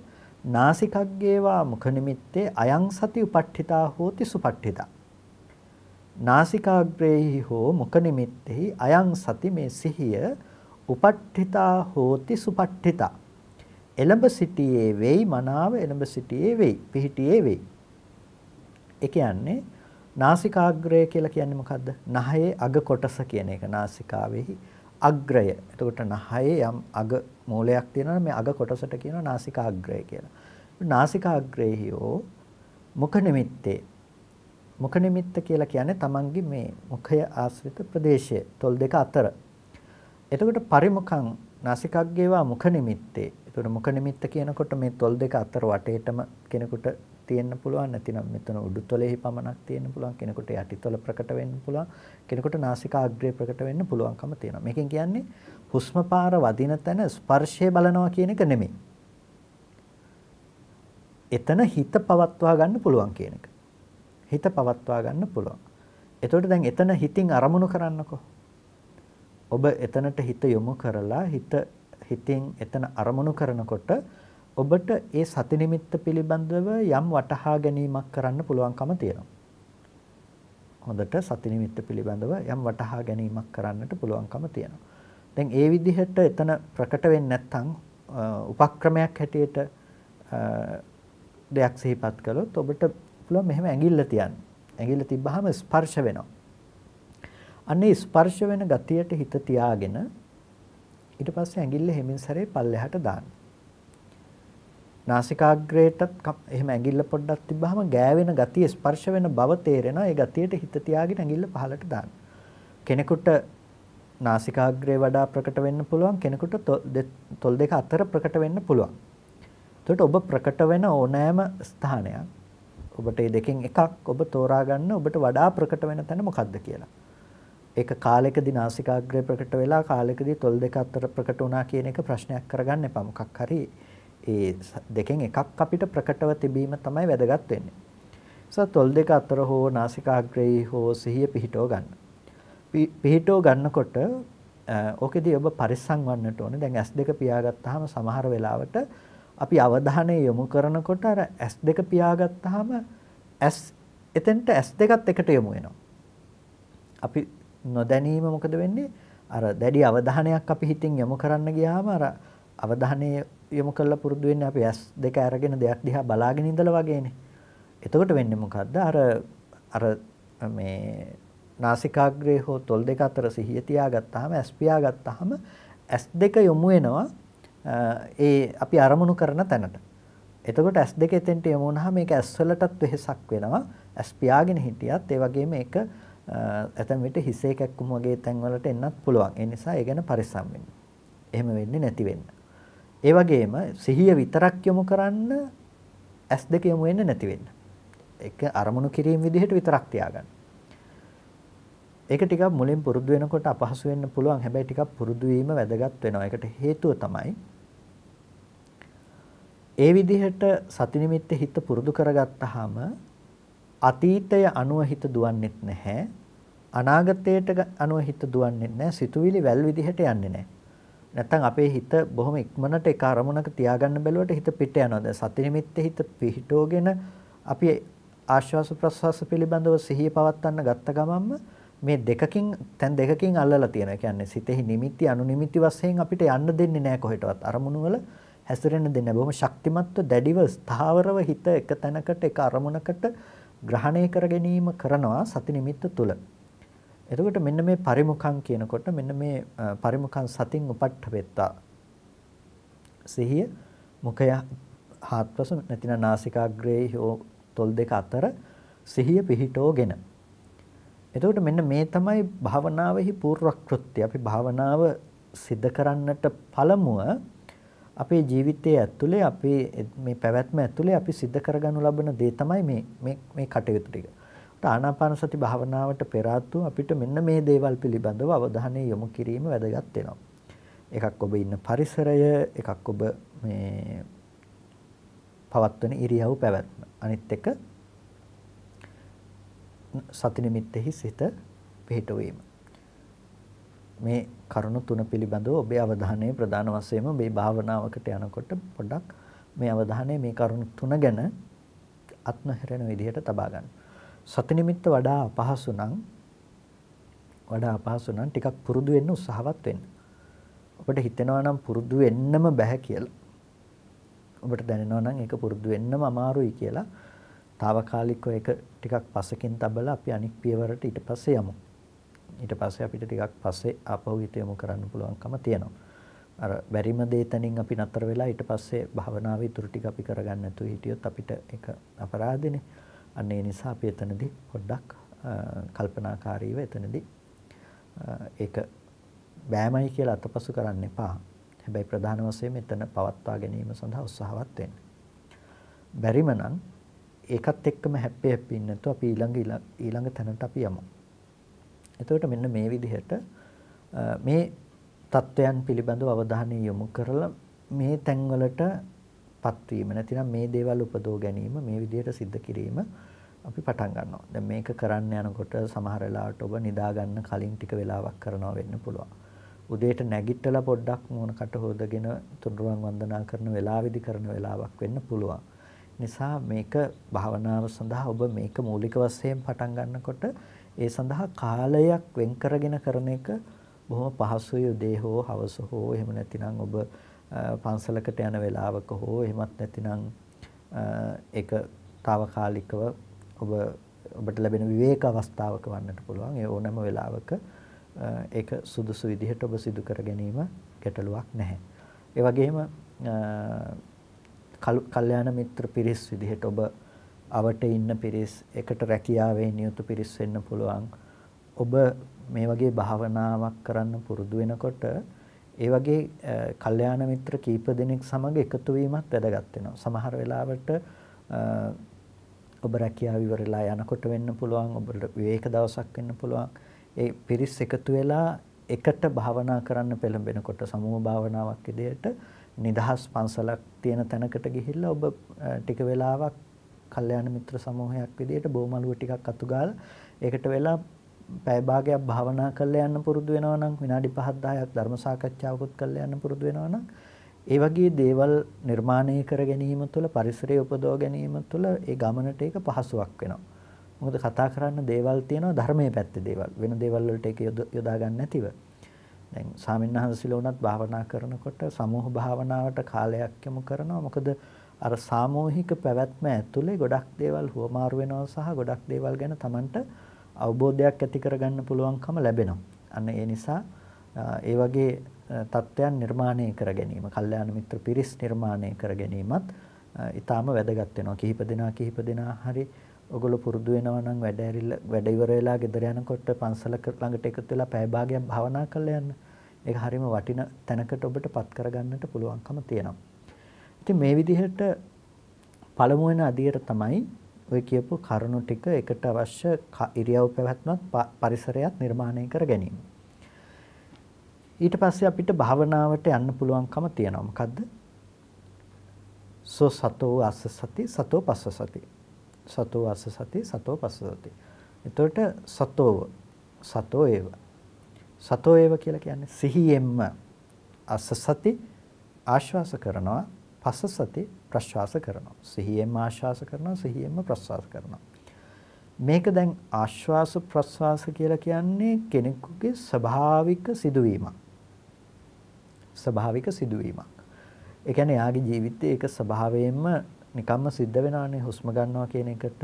නාසිකග්ගේවා මුඛ නිමිත්තේ අයං සති උපට්ඨිතා හෝති සුපට්ඨිතා නාසිකාග්‍රේහි හෝ මුඛ නිමිත්තේහි අයං සති මේ සිහිය උපට්ඨිතා හෝති සුපට්ඨිතා එළඹ සිටියේ වෙයි මනාව එළඹ සිටියේ වෙයි පිහිටියේ වෙයි ඒ කියන්නේ නාසිකාග්‍රය කියලා කියන්නේ මොකද්ද නහයේ අග කොටස කියන එක නාසිකාවේහි අග්‍රය එතකොට නහයේ යම් අග මූලයක් තියෙනවා මේ අග කොටසට කියනවා නාසිකාග්‍රය කියලා නාසිකාග්‍රේහි හෝ මුඛ නිමිත්තේ මුඛ නිමිත්ත කියලා කියන්නේ තමන්ගේ මේ මුඛය ආශ්‍රිත ප්‍රදේශය තොල් දෙක අතර. එතකොට පරිමුඛං නාසිකග්ගේවා මුඛ නිමිත්තේ. එතකොට මුඛ නිමිත්ත කියනකොට මේ තොල් දෙක අතර වටේටම කෙනෙකුට තියෙන්න පුළුවන් නැතිනම් මෙතන උඩු තොලෙහි පමණක් තියෙන්න පුළුවන් කෙනෙකුට යටි තොල ප්‍රකට වෙන්න පුළුවන් කෙනෙකුට නාසිකාග්‍රේ ප්‍රකට වෙන්න පුළුවන්කම තියෙනවා. මේකෙන් කියන්නේ හුස්ම පාර වදින තැන ස්පර්ශය බලනවා කියන එක නෙමෙයි. එතන හිත පවත්වා ගන්න පුළුවන් කියන එක. හිත පවත්වා ගන්න පුළුවන්. එතකොට දැන් එතන හිතින් අරමුණු කරන්නකෝ. ඔබ එතනට හිත යොමු කරලා හිත හිතින් එතන අරමුණු කරනකොට ඔබට ඒ සති නිමිත්ත පිළිබඳව යම් වටහා ගැනීමක් කරන්න පුළුවන්කම තියෙනවා. හොඳට සති නිමිත්ත පිළිබඳව යම් වටහා ගැනීමක් කරන්නට පුළුවන්කම තියෙනවා. දැන් ඒ විදිහට එතන ප්‍රකට වෙන්නේ නැත්නම් උපක්‍රමයක් හැටියට දෙයක් සිහිපත් කළොත් ඔබට පුළුවන් මෙහෙම ඇඟිල්ල තියන්න. ඇඟිල්ල තිබ්බහම ස්පර්ශ වෙනවා. අන්නේ ස්පර්ශ වෙන ගතියට හිත තියාගෙන ඊට පස්සේ ඇඟිල්ල හැමින් සැරේ පල්ලෙහාට දාන්න. නාසිකාග්‍රේටත් එහෙම ඇඟිල්ල පොඩ්ඩක් තිබ්බහම ගෑවෙන ගතිය ස්පර්ශ වෙන බව තේරෙනවා. ඒ ගතියට හිත තියාගෙන ඇඟිල්ල පහලට දාන්න. කෙනෙකුට නාසිකාග්‍රේ වඩා ප්‍රකට වෙන්න පුළුවන් කෙනෙකුට තොල් දෙක අතර ප්‍රකට වෙන්න පුළුවන්. එතකොට ඔබ ප්‍රකට වෙන ඕනෑම ස්ථානයක් ඔබට මේ දෙකෙන් එකක් ඔබ තෝරා ගන්න ඔබට වඩා ප්‍රකට වෙන තැන මොකක්ද කියලා. ඒක කාලයකදී නාසිකාග්‍රේ ප්‍රකට වෙලා කාලයකදී තොල් දෙක අතර ප්‍රකට වුණා කියන එක ප්‍රශ්නයක් කරගන්න එපා. මොකක් හරි ඒ දෙකෙන් එකක් අපිට ප්‍රකටව තිබීම තමයි වැදගත් වෙන්නේ. නිසා තොල් දෙක අතර හෝ නාසිකාග්‍රේ හෝ සිහිය පිහිටව ගන්න. පිහිටව ගන්නකොට ඕකෙදී ඔබ පරිස්සම් වන්නට ඕනේ. දැන් S2 පියාගත්තාම සමහර වෙලාවට අපි අවධානය යොමු කරනකොට අර S2 පියාගත්තාම S එතෙන්ට S2ත් එකට යොමු වෙනවා. අපි නොදැනීම මොකද වෙන්නේ? අර දැඩි අවධානයක් අපි හිතින් යොමු කරන්න ගියාම අර අවධානය යොමු කරලා පුරුදු වෙන්නේ අපි S2 අරගෙන දෙයක් දිහා බලාගෙන ඉඳලා වගේනේ. එතකොට වෙන්නේ මොකද්ද? අර අර මේ නාසිකාග්‍රේ හෝ තොල් දෙක අතර සිහිය තියාගත්තාම S පියාගත්තාම S2 යොමු වෙනවා ඒ අපි අරමුණු කරන තැනට. එතකොට S2 එතෙන්ට යමු වුණාම මේක S වලටත් වෙහසක් වෙනවා. S පියාගෙන හිටියත් ඒ වගේම ඒක ඇතැම් විට හිසේ කැක්කුම වගේ තැන් වලට එන්නත් පුළුවන්. ඒ නිසා ඒ ගැන පරිස්සම් වෙන්න. එහෙම වෙන්නේ නැති වෙන්න. ඒ වගේම සිහිය විතරක් යොමු කරන්න S2 යොමු වෙන්න නැති වෙන්න. ඒක අරමුණු කිරීම විදිහට විතරක් තියාගන්න. ඒක ටිකක් මුලින් පුරුදු වෙනකොට අපහසු වෙන්න පුළුවන්. හැබැයි ටිකක් පුරුදු වීම වැදගත් වෙනවා. ඒකට හේතුව තමයි ඒ විදිහට සති නිමිත්ත හිත පුරුදු කරගත්තාම අතීතය අනුව හිත දුවන්නේත් නැහැ අනාගතයට අනුව හිත දුවන්නේ නැහැ සිතුවිලි වැල් විදිහට යන්නේ නැහැ නැත්තම් අපේ හිත බොහොම ඉක්මනට එක අරමුණක තියාගන්න බැලුවට හිත පිට යනවා දැන් සති නිමිත්තේ හිත පිහිටෝගෙන අපි ආශ්වාස ප්‍රශ්වාස පිළිබඳව සිහිය පවත්වන්න ගත්ත ගමන්ම මේ දෙකකින් තැන් දෙකකින් අල්ලලා තියෙනවා. ඒ කියන්නේ සිතෙහි නිමිති අනුනිමිති වශයෙන් අපිට යන්න දෙන්නේ නැහැ කොහෙටවත්. අරමුණු වල හැසිරෙන්න දෙන්නේ නැහැ. බොහොම ශක්තිමත්ව දැඩිව ස්ථාවරව හිත එක තැනකට එක අරමුණකට ග්‍රහණය කර ගැනීම කරනවා සති නිමිත්ත තුල. එතකොට මෙන්න මේ පරිමුඛං කියනකොට මෙන්න මේ පරිමුඛං සතින් උපට්ඨවෙත්තා. සිහිය මුඛය හාත්පස නැතිනම් නාසිකාග්‍රේ හෝ තොල් දෙක අතර සිහිය පිහිටෝගෙන. එතකොට මෙන්න මේ තමයි භාවනාවෙහි පූර්වක්‍ෘත්‍ය. අපි භාවනාව සිද්ධ කරන්නට පළමුව අපේ ජීවිතයේ ඇතුලේ අපේ මේ පැවැත්ම ඇතුලේ අපි සිද්ධ කරගනු ලබන දේ තමයි මේ මේ මේ කටයුතු ටික. ආනාපාන සති භාවනාවට පෙර අපිට මෙන්න මේ දේවල් පිළිබඳව අවධානය යොමු කිරීම වැදගත් වෙනවා. එකක් ඔබ ඉන්න පරිසරය, එකක් ඔබ මේ පවත්වන ඉරියව් පැවැත්ම. අනිත් එක සති නිමිත්තෙහි සිත පිහිටවීම. මේ කරුණු තුන පිළිබඳව ඔබේ අවධානය ප්‍රධාන වශයෙන්ම මේ භාවනාවකට යනකොට පොඩ්ඩක් මේ අවධානය මේ කරුණු තුන ගැන අත්නහැරෙන විදිහට තබා ගන්න. සති නිමිත්ත වඩා අපහසු නම් වඩා අපහසු නම් ටිකක් පුරුදු වෙන්න උත්සාහවත් වෙන්න. ඔබට හිතෙනවා නම් පුරුදු වෙන්නම බෑ කියලා. ඔබට දැනෙනවා නම් ඒක පුරුදු වෙන්නම අමාරුයි කියලා. తాවකාලිකව ඒක ටිකක් පසකින් තබලා අපි අනික් පියවරට ඊට පස්සේ යමු. ඊට පස්සේ අපිට ටිකක් පස්සේ ආපහු හිත යොමු කරන්න පුළුවන්කම තියෙනවා. අර බැරිම දේ තනින් අපි නතර වෙලා ඊට පස්සේ භවනාවේ ඉතුරු ටික අපි කරගන්න නැතුව හිටියොත් අපිට ඒක අපරාධනේ. අන්න ඒ නිසා අපි එතනදී පොඩ්ඩක් කල්පනාකාරීව එතනදී ඒක බෑමයි කියලා අතපසු කරන්න එපා. හැබැයි ප්‍රධාන වශයෙන් මෙතන පවත්වා ගැනීම සඳහා උත්සාහවත් වෙන්න. බැරිම නම් ඒකත් එක්කම හැප්පි හැප්පි ඉන්න නැතුව අපි ඊළඟ ඊළඟ තැනට අපි යමු. එතකොට මෙන්න මේ විදිහට මේ தත්වයන් පිළිබඳව අවධානය යොමු කරලා මේ තැන්වලට පත්වීම නැතිනම් මේ දේවල් උපදෝ ගැනීම මේ විදිහට සිද්ධ කිරීම අපි පටන් ගන්නවා. දැන් මේක කරන්න යනකොට සමහර වෙලාවට ඔබ නිදා ගන්න කලින් ටික වෙලාවක් කරනවා වෙන්න පුළුවන්. උදේට නැගිටලා පොඩ්ඩක් මූණකට හොදගෙන තුනුරුවන් වන්දනා කරන වෙලාවෙදි කරන වෙලාවක් වෙන්න පුළුවන්. නිසා මේක භාවනාව සඳහා ඔබ මේක මූලික වශයෙන් පටන් ගන්නකොට ඒ සඳහා කාලයක් වෙන් කරගෙන කරන එක බොහොම පහසුයි උදේ හෝ හවස හෝ එහෙම නැතිනම් ඔබ පන්සලකට යන වෙලාවක හෝ එහෙමත් නැතිනම් ඒක తాවකාලිකව ඔබ ඔබට ලැබෙන විවේක අවස්ථාවක වන්නට පුළුවන් ඒ ඕනෑම වෙලාවක ඒක සුදුසු විදිහට ඔබ සිදු කර ගැනීම ගැටලුවක් නැහැ. ඒ වගේම කල්යාණ මිත්‍ර පිරිස් විදිහට ඔබ අවට ඉන්න පිරිස් එකට රැකියාවෙන් නියුතු පිරිස් වෙන්න පුළුවන්. ඔබ මේ වගේ භාවනාවක් කරන්න පුරුදු වෙනකොට ඒ වගේ කල්යාණ මිත්‍ර කීප දෙනෙක් සමග එකතු වීමත් වැදගත් වෙනවා. සමහර වෙලාවට ඔබ රැකියාව ඉවරලා යනකොට වෙන්න පුළුවන් ඔබ විවේක දවසක් වෙන්න පුළුවන් ඒ පිරිස් එකතු වෙලා එකට භාවනා කරන්න පෙළඹෙනකොට සමූහ භාවනාවක් විදිහට නිදහස් පන්සලක් තියෙන තැනකට ගිහිල්ලා ඔබ ටික වෙලාවක් කල්යාණ මිත්‍ර සමූහයක් විදිහට බොමලුව ටිකක් අතු ගාලා ඒකට වෙලා පැය භාගයක් භාවනා කරලා යන්න පුරුදු වෙනවා නම් විනාඩි 5ක් 10ක් ධර්ම සාකච්ඡාවකුත් කරලා යන්න පුරුදු වෙනවා නම් ඒ වගේ දේවල් නිර්මාණය කර ගැනීම තුළ පරිසරය උපදව ගැනීම තුළ ඒ ගමනට ඒක පහසුවක් වෙනවා. මොකද කතා කරන්න දේවල් තියෙනවා ධර්මයේ පැත්තේ දේවල්. වෙන දේවල් වලට ඒක යොදා ගන්න නැතිව. දැන් සාමින්හන්සිල වුණත් භාවනා කරනකොට සමූහ භාවනාවට කාලයක් යොමු කරනවා. මොකද අර සාමූහික පැවැත්ම ඇතුලේ ගොඩක් දේවල් හුවමාරු වෙනවා සහ ගොඩක් දේවල් ගැන Tamanට අවබෝධයක් ඇති කරගන්න පුළුවන්කම ලැබෙනවා. අන්න ඒ නිසා ඒ වගේ තත්ත්වයන් නිර්මාණය කර ගැනීම, කල්යාණ මිත්‍ර පිරිස් නිර්මාණය කර ගැනීමත් ඊටාම වැදගත් වෙනවා. කිහිප දෙනා කිහිප දෙනා හරි ඔගොල්ලෝ පුරුදු වෙනවා නම් වැඩ ඇරිලා වැඩ ඉවර වෙලා ගෙදර යනකොට පන්සලක ළඟට එකතු වෙලා පැය භාගයක් භාවනා කරලා යන්න. ඒක හරීම වටින තැනකට ඔබට පත් කරගන්නට පුළුවන්කම තියෙනවා. ඉතින් මේ විදිහට පළමු වෙන අදියර තමයි ඔය කියපු කරුණු ටික එකට අවශ්‍ය ඉරියව් පැවැත්මක් පරිසරයක් නිර්මාණය කර ගැනීම. ඊට පස්සේ අපිට භාවනාවට යන්න පුළුවන්කම තියෙනවා. මොකද්ද? සෝ සතෝ අස්ස සති සතෝ පස්ස සති. සතෝ අස්ස සති සතෝ පස්ස සති. එතකොට සතෝව සතෝ ඒව. සතෝ ඒව කියලා කියන්නේ සිහියෙන්ම අස්ස සති ආශ්වාස කරනවා පස්ස සති ප්‍රශ්වාස කරනවා. සිහියෙන් ආශ්වාස කරනවා, සිහියෙන්ම ප්‍රශ්වාස කරනවා. මේක දැන් ආශ්වාස ප්‍රශ්වාස කියලා කියන්නේ කෙනෙකුගේ ස්වභාවික සිදුවීමක්. ස්වභාවික සිදුවීමක්. ඒ කියන්නේ යාගේ ජීවිතයේ ඒක ස්වභාවයෙන්ම නිකම්ම සිද්ධ වෙනානේ හුස්ම ගන්නවා කියන එකට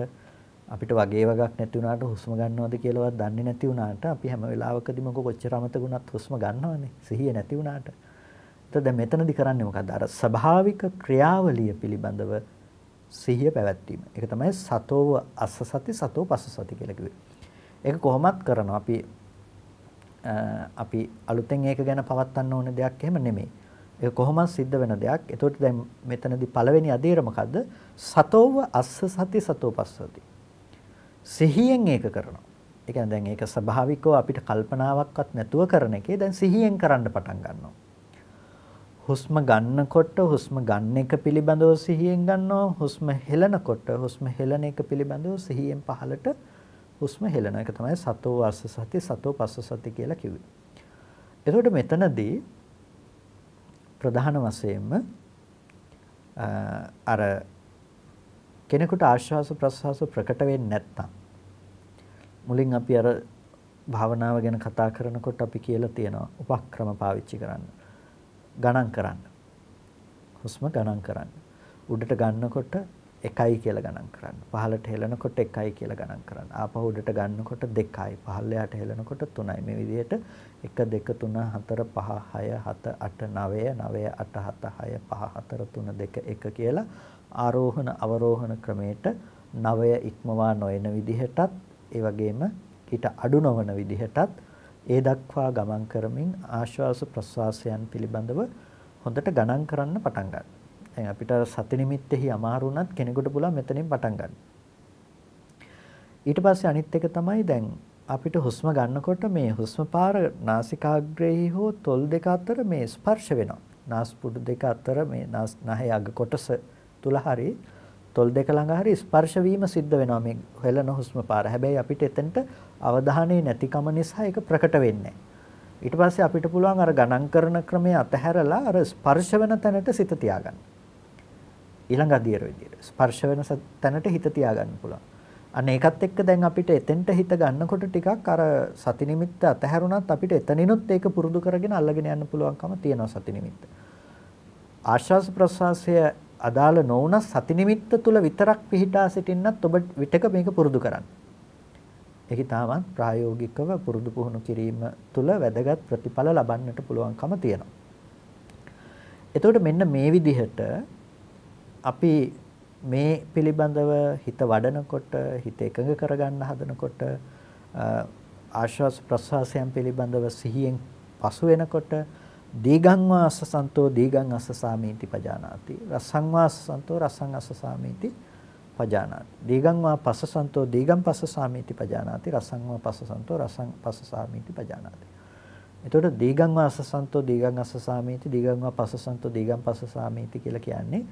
අපිට වගේ වගක් නැති වුණාට හුස්ම ගන්නවද කියලාවත් දන්නේ නැති වුණාට අපි හැම වෙලාවකදීම කොච්චර අමතකුණත් හුස්ම ගන්නවනේ සිහිය නැති වුණාට. ත දැන් මෙතනදි කරන්නේ මොකද්ද? අර ස්වභාවික ක්‍රියාවලිය පිළිබඳව සිහිය පැවැත්වීම. ඒක තමයි සතෝව අස්සසති සතෝ පස්සසති කියලා කිව්වේ. ඒක කොහොමත් කරනවා අපි අපි අලුතෙන් ඒක ගැන පවත්න්න ඕන දෙයක් එහෙම නෙමෙයි. ඒක කොහොමද සිද්ධ වෙන දෙයක්. එතකොට දැන් මෙතනදී පළවෙනි අදීර මොකද්ද? සතෝව අස්සසති සතෝ පස්සසති. සිහියෙන් ඒක කරනවා. ඒ කියන්නේ දැන් ඒක ස්වභාවිකව අපිට කල්පනාවක්වත් නැතුව කරන එකේ දැන් සිහියෙන් කරන්න පටන් ගන්නවා. හුස්ම ගන්නකොට හුස්ම ගන්න එක පිළිබඳව සිහියෙන් ගන්නවා හුස්ම හෙලනකොට හුස්ම හෙලන එක පිළිබඳව සිහියෙන් පහලට හුස්ම හෙලන එක තමයි සතෝ වර්ස සති සතෝ පස්ස සති කියලා කිව්වේ. එතකොට මෙතනදී ප්‍රධාන වශයෙන්ම අර කෙනෙකුට ආශ්වාස ප්‍රශ්වාස ප්‍රකට වෙන්නේ නැත්තම් මුලින් අපි අර භාවනාව ගැන කතා කරනකොට අපි කියලා තියෙනවා උපක්‍රම පාවිච්චි කරන්න. ගණන් කරන්න. හුස්ම ගණන් කරන්න. උඩට ගන්නකොට 1යි කියලා ගණන් කරන්න. පහළට හෙලනකොට 1යි කියලා ගණන් කරන්න. ආපහු උඩට ගන්නකොට 2යි. පහළ යට හෙලනකොට 3යි. මේ විදිහට 1 2 3 4 5 6 7 8 9 9 8 7 6 5 4 3 2 1 කියලා ආරෝහණ අවරෝහණ ක්‍රමයට 9 ඉක්මවා නොයන විදිහටත් ඒ වගේම ඊට අඩු නොවන විදිහටත් ඒ දක්වා ගමන් කරමින් ආශ්වාස ප්‍රශ්වාසයන් පිළිබඳව හොඳට ගණන් කරන්න පටන් ගන්න. දැන් අපිට සති නිමිත්තෙහි අමාරු වුණත් කෙනෙකුට පුළුවන් මෙතනින් පටන් ගන්න. ඊට පස්සේ අනිත් එක තමයි දැන් අපිට හුස්ම ගන්නකොට මේ හුස්ම පාර නාසිකාග්‍රේහි හෝ තොල් දෙක අතර මේ ස්පර්ශ වෙනවා. නාස්පුඩු දෙක අතර මේ නාහේ අග කොටස තුල හරි තොල් දෙක ළඟ හරි ස්පර්ශ වීම සිද්ධ වෙනවා මේ හෙළන හුස්ම පාර. හැබැයි අපිට එතෙන්ට අවධානයේ නැතිකම නිසා ඒක ප්‍රකට වෙන්නේ ඊට පස්සේ අපිට පුළුවන් අර ගණන් කරන ක්‍රමය අතහැරලා අර ස්පර්ශ වෙන තැනට සිත තියාගන්න. ඊළඟ අධීර විදියට ස්පර්ශ වෙන තැනට හිත තියාගන්න පුළුවන්. අන්න ඒකත් එක්ක දැන් අපිට එතෙන්ට හිත ගන්නකොට ටිකක් අර සති නිමිත්ත අතහැරුණත් අපිට එතනිනුත් ඒක පුරුදු කරගෙන අල්ලගෙන යන්න පුළුවන්කම තියෙනවා සති නිමිත්ත. ආශ්වාස ප්‍රශ්වාසය අදාළ නොවුන සති නිමිත්ත තුල විතරක් පිහිටා සිටින්නත් ඔබ විටක මේක පුරුදු කරන්න. ඒක තාමත් ප්‍රායෝගිකව පුරුදු පුහුණු කිරීම තුල වැදගත් ප්‍රතිඵල ලබන්නට පුළුවන්කම තියෙනවා. එතකොට මෙන්න මේ විදිහට අපි මේ පිළිබඳව හිත වඩනකොට හිත එකඟ කරගන්න හදනකොට ආශ්වාස ප්‍රශ්වාසයන් පිළිබඳව සිහියෙන් පසු වෙනකොට දීගං වාසසන්තෝ දීගං අස්සසාමීති පජානාති රසං වාසසන්තෝ රසං අස්සසාමීති පජානාති දීගං වා පස්සසන්තෝ දීගං පස්සසාමීති පජානාති රසං වා පස්සසන්තෝ රසං පස්සසාමීති පජානාති එතකොට දීගං වාසසන්තෝ දීගං අස්සසාමීති දීගං වා පස්සසන්තෝ දීගං පස්සසාමීති කියලා කියන්නේ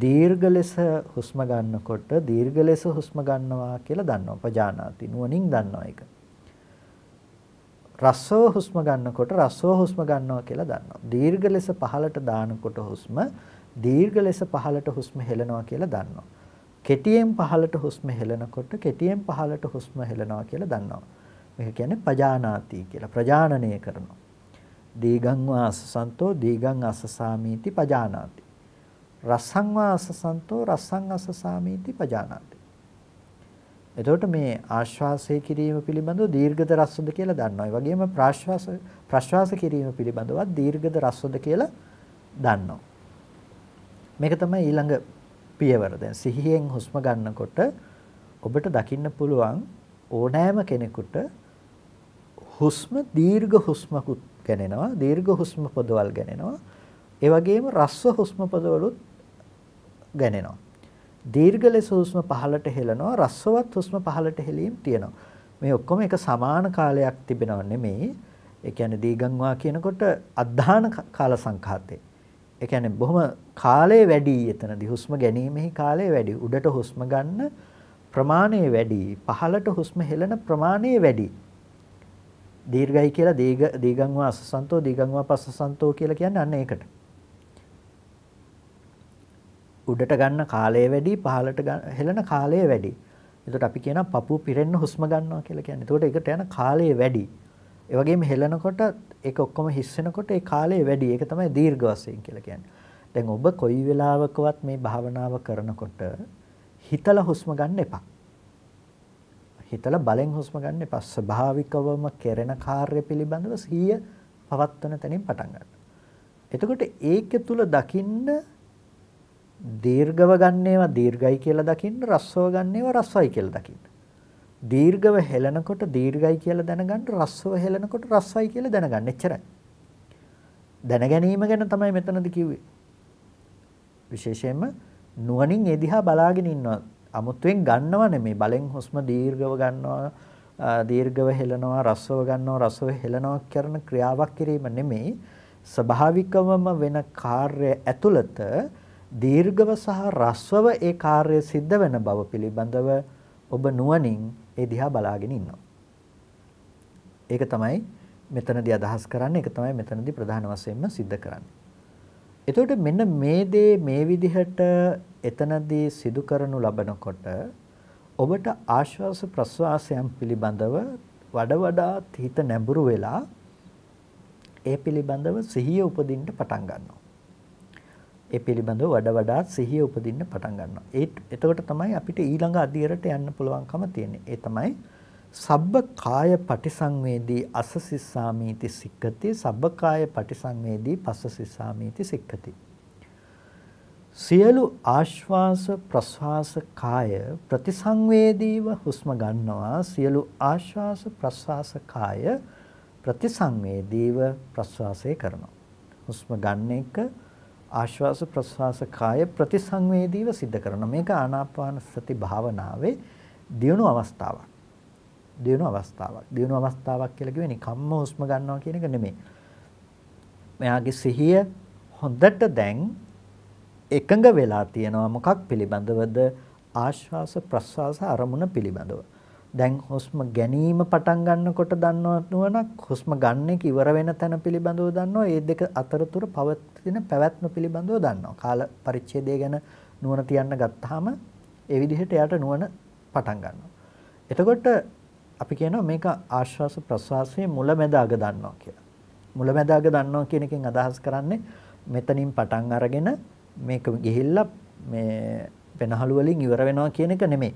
දීර්ඝ ලෙස හුස්ම ගන්නකොට දීර්ඝ ලෙස හුස්ම ගන්නවා කියලා දන්නවා පජානාති නුවණින් දන්නවා ඒක රස්සව හුස්ම ගන්නකොට රස්සව හුස්ම ගන්නවා කියලා දන්නවා. දීර්ඝ ලෙස පහලට දානකොට හුස්ම දීර්ඝ ලෙස පහලට හුස්ම හෙලනවා කියලා දන්නවා. කෙටියෙන් පහලට හුස්ම හෙලනකොට කෙටියෙන් පහලට හුස්ම හෙලනවා කියලා දන්නවා. මේක කියන්නේ පජානාති කියලා ප්‍රජානනය කරනවා. දීගං වාසසන්තෝ දීගං අසසාමීති පජානාති. රස්සං වාසසන්තෝ රස්සං අසසාමීති පජානාති. එතකොට මේ ආශ්වාසය කිරීම පිළිබඳව දීර්ඝද රස්වද කියලා දන්නවා. ඒ වගේම ප්‍රාශ්වාස ප්‍රශ්වාස කිරීම පිළිබඳව දීර්ඝද රස්වද කියලා දන්නවා. මේක තමයි ඊළඟ පියවර. දැන් සිහියෙන් හුස්ම ගන්නකොට ඔබට දකින්න පුළුවන් ඕනෑම කෙනෙකුට හුස්ම දීර්ඝ හුස්මකුත් ගණනවා. දීර්ඝ හුස්ම පොදවල් ගණනවා. ඒ වගේම රස්ව හුස්ම පොදවලුත් ගණනවා. දීර්ඝ ලෙස හුස්ම පහළට හෙලනවා රස්වවත් හුස්ම පහළට හෙලීම් තියෙනවා මේ ඔක්කොම එක සමාන කාලයක් තිබෙනව නෙමෙයි ඒ කියන්නේ දීගංවා කියනකොට අධධාන කාල සංඛාතේ ඒ කියන්නේ බොහොම කාලය වැඩි එතනදී හුස්ම ගැනීමෙහි කාලය වැඩි උඩට හුස්ම ගන්න ප්‍රමාණය වැඩි පහළට හුස්ම හෙළන ප්‍රමාණය වැඩි දීර්ඝයි කියලා දීග දීගංවා අසසන්තෝ දීගංවා පස්සසන්තෝ කියලා කියන්නේ අන්න ඒකට උඩට ගන්න කාලය වැඩි පහලට හෙලන කාලය වැඩි. එතකොට අපි කියන පපුව පිරෙන්න හුස්ම ගන්නවා කියලා කියන්නේ. එතකොට ඒකට යන කාලය වැඩි. ඒ වගේම හෙලනකොට ඒක ඔක්කොම හිස් වෙනකොට ඒ කාලය වැඩි. ඒක තමයි දීර්ඝ වශයෙන් කියලා කියන්නේ. දැන් ඔබ කොයි වෙලාවකවත් මේ භාවනාව කරනකොට හිතලා හුස්ම ගන්න එපා. හිතලා බලෙන් හුස්ම ගන්න එපා. ස්වභාවිකවම කෙරෙන කාර්ය පිළිබඳව සිහිය පවත්වන තැනින් පටන් ගන්න. එතකොට ඒක තුල දකින්න දීර්ඝව ගන්න ඒවා දීර්ඝයි කියලා දකින්න රස්වව ගන්න ඒවා රස්වයි කියලා දකින්න. දීර්ඝව හෙලනකොට දීර්ඝයි කියලා දැනගන්න රස්ව හෙලනකොට රස්වයි කියලා දැනගන්න එච්චරයි. දැන ගැනීම ගැන තමයි මෙතනදි කිව්වේ. විශේෂයෙන්ම නුවණින් ඒ දිහා බලාගෙන ඉන්නවා. අමුතුවෙන් ගන්නව නෙමෙයි බලෙන් හුස්ම දීර්ඝව ගන්නවා දීර්ඝව හෙලනවා රස්වව ගන්නවා රස්වව හෙලනවා කරන ක්‍රියාවක් කිරීම නෙමෙයි ස්වභාවිකවම වෙන කාර්ය ඇතුළත දීර්ඝව සහ රස්වව ඒ කාර්යය සිද්ධ වෙන බව පිළිබඳව ඔබ නුවණින් ඒ දිහා බලාගෙන ඉන්නවා. ඒක තමයි මෙතනදී අදහස් කරන්නේ ඒක තමයි මෙතනදී ප්‍රධාන වශයෙන්ම सिद्ध කරන්නේ. එතකොට මෙන්න මේ දේ මේ විදිහට එතනදී සිදු කරනු ලබනකොට ඔබට ආශ්වාස ප්‍රශ්වාසයන් පිළිබඳව වඩ වඩාත් හිත නැඹුරු වෙලා ඒ පිළිබඳව සිහිය උපදින්න පටන් ගන්නවා. ඒ පිළිබඳව වඩ වඩාත් සිහිය උපදින්න පටන් ගන්නවා. ඒ එතකොට තමයි අපිට ඊළඟ අධීරයට යන්න පුළුවන්කම තියෙන්නේ. ඒ තමයි සබ්බ කාය පටිසංවේදී අසසිස්සාමීති සික්කති සබ්බ කාය පටිසංවේදී පස්සසිස්සාමීති සික්කති. සියලු ආශ්වාස ප්‍රශ්වාස කාය ප්‍රතිසංවේදීව හුස්ම ගන්නවා සියලු ආශ්වාස ප්‍රශ්වාස කාය ප්‍රතිසංවේදීව ප්‍රශ්වාසය කරනවා හුස්ම ගන්න එක ආශ්වාස ප්‍රශ්වාස කාය ප්‍රතිසංවේදීව සිද්ධ කරනවා. මේක ආනාපාන සති භාවනාවේ දියුණු අවස්ථාවක්. දියුණු අවස්ථාවක්. දියුණු අවස්ථාවක් කියලා කිව්වේ නිකම්ම හුස්ම ගන්නවා කියන එක නෙමෙයි. මෙයාගේ සිහිය හොඳට දැන් එකඟ වෙලා තියෙනවා මොකක් පිළිබඳවද ආශ්වාස ප්‍රශ්වාස අරමුණ පිළිබඳව. දැන් හුස්ම ගැනීම පටන් ගන්නකොට දන්නවනක් හුස්ම ගන්න එක ඉවර වෙන තැන පිළිබඳව දන්නවා ඒ දෙක අතරතුර පවතින පැවැත්ම පිළිබඳව දන්නවා කාල පරිච්ඡේදය ගැන නුවණ තියන්න ගත්තාම ඒ විදිහට එයාට නුවණ පටන් ගන්නවා එතකොට අපි කියනවා මේක ආශ්වාස ප්‍රශ්වාසයේ මුලැමැදාග දන්නවා කියලා මුලැමැදාග දන්නවා කියන එකෙන් අදහස් කරන්නේ මෙතනින් පටන් අරගෙන මේක ගිහිල්ලා මේ වෙනහළු වලින් ඉවර වෙනවා කියන එක නෙමෙයි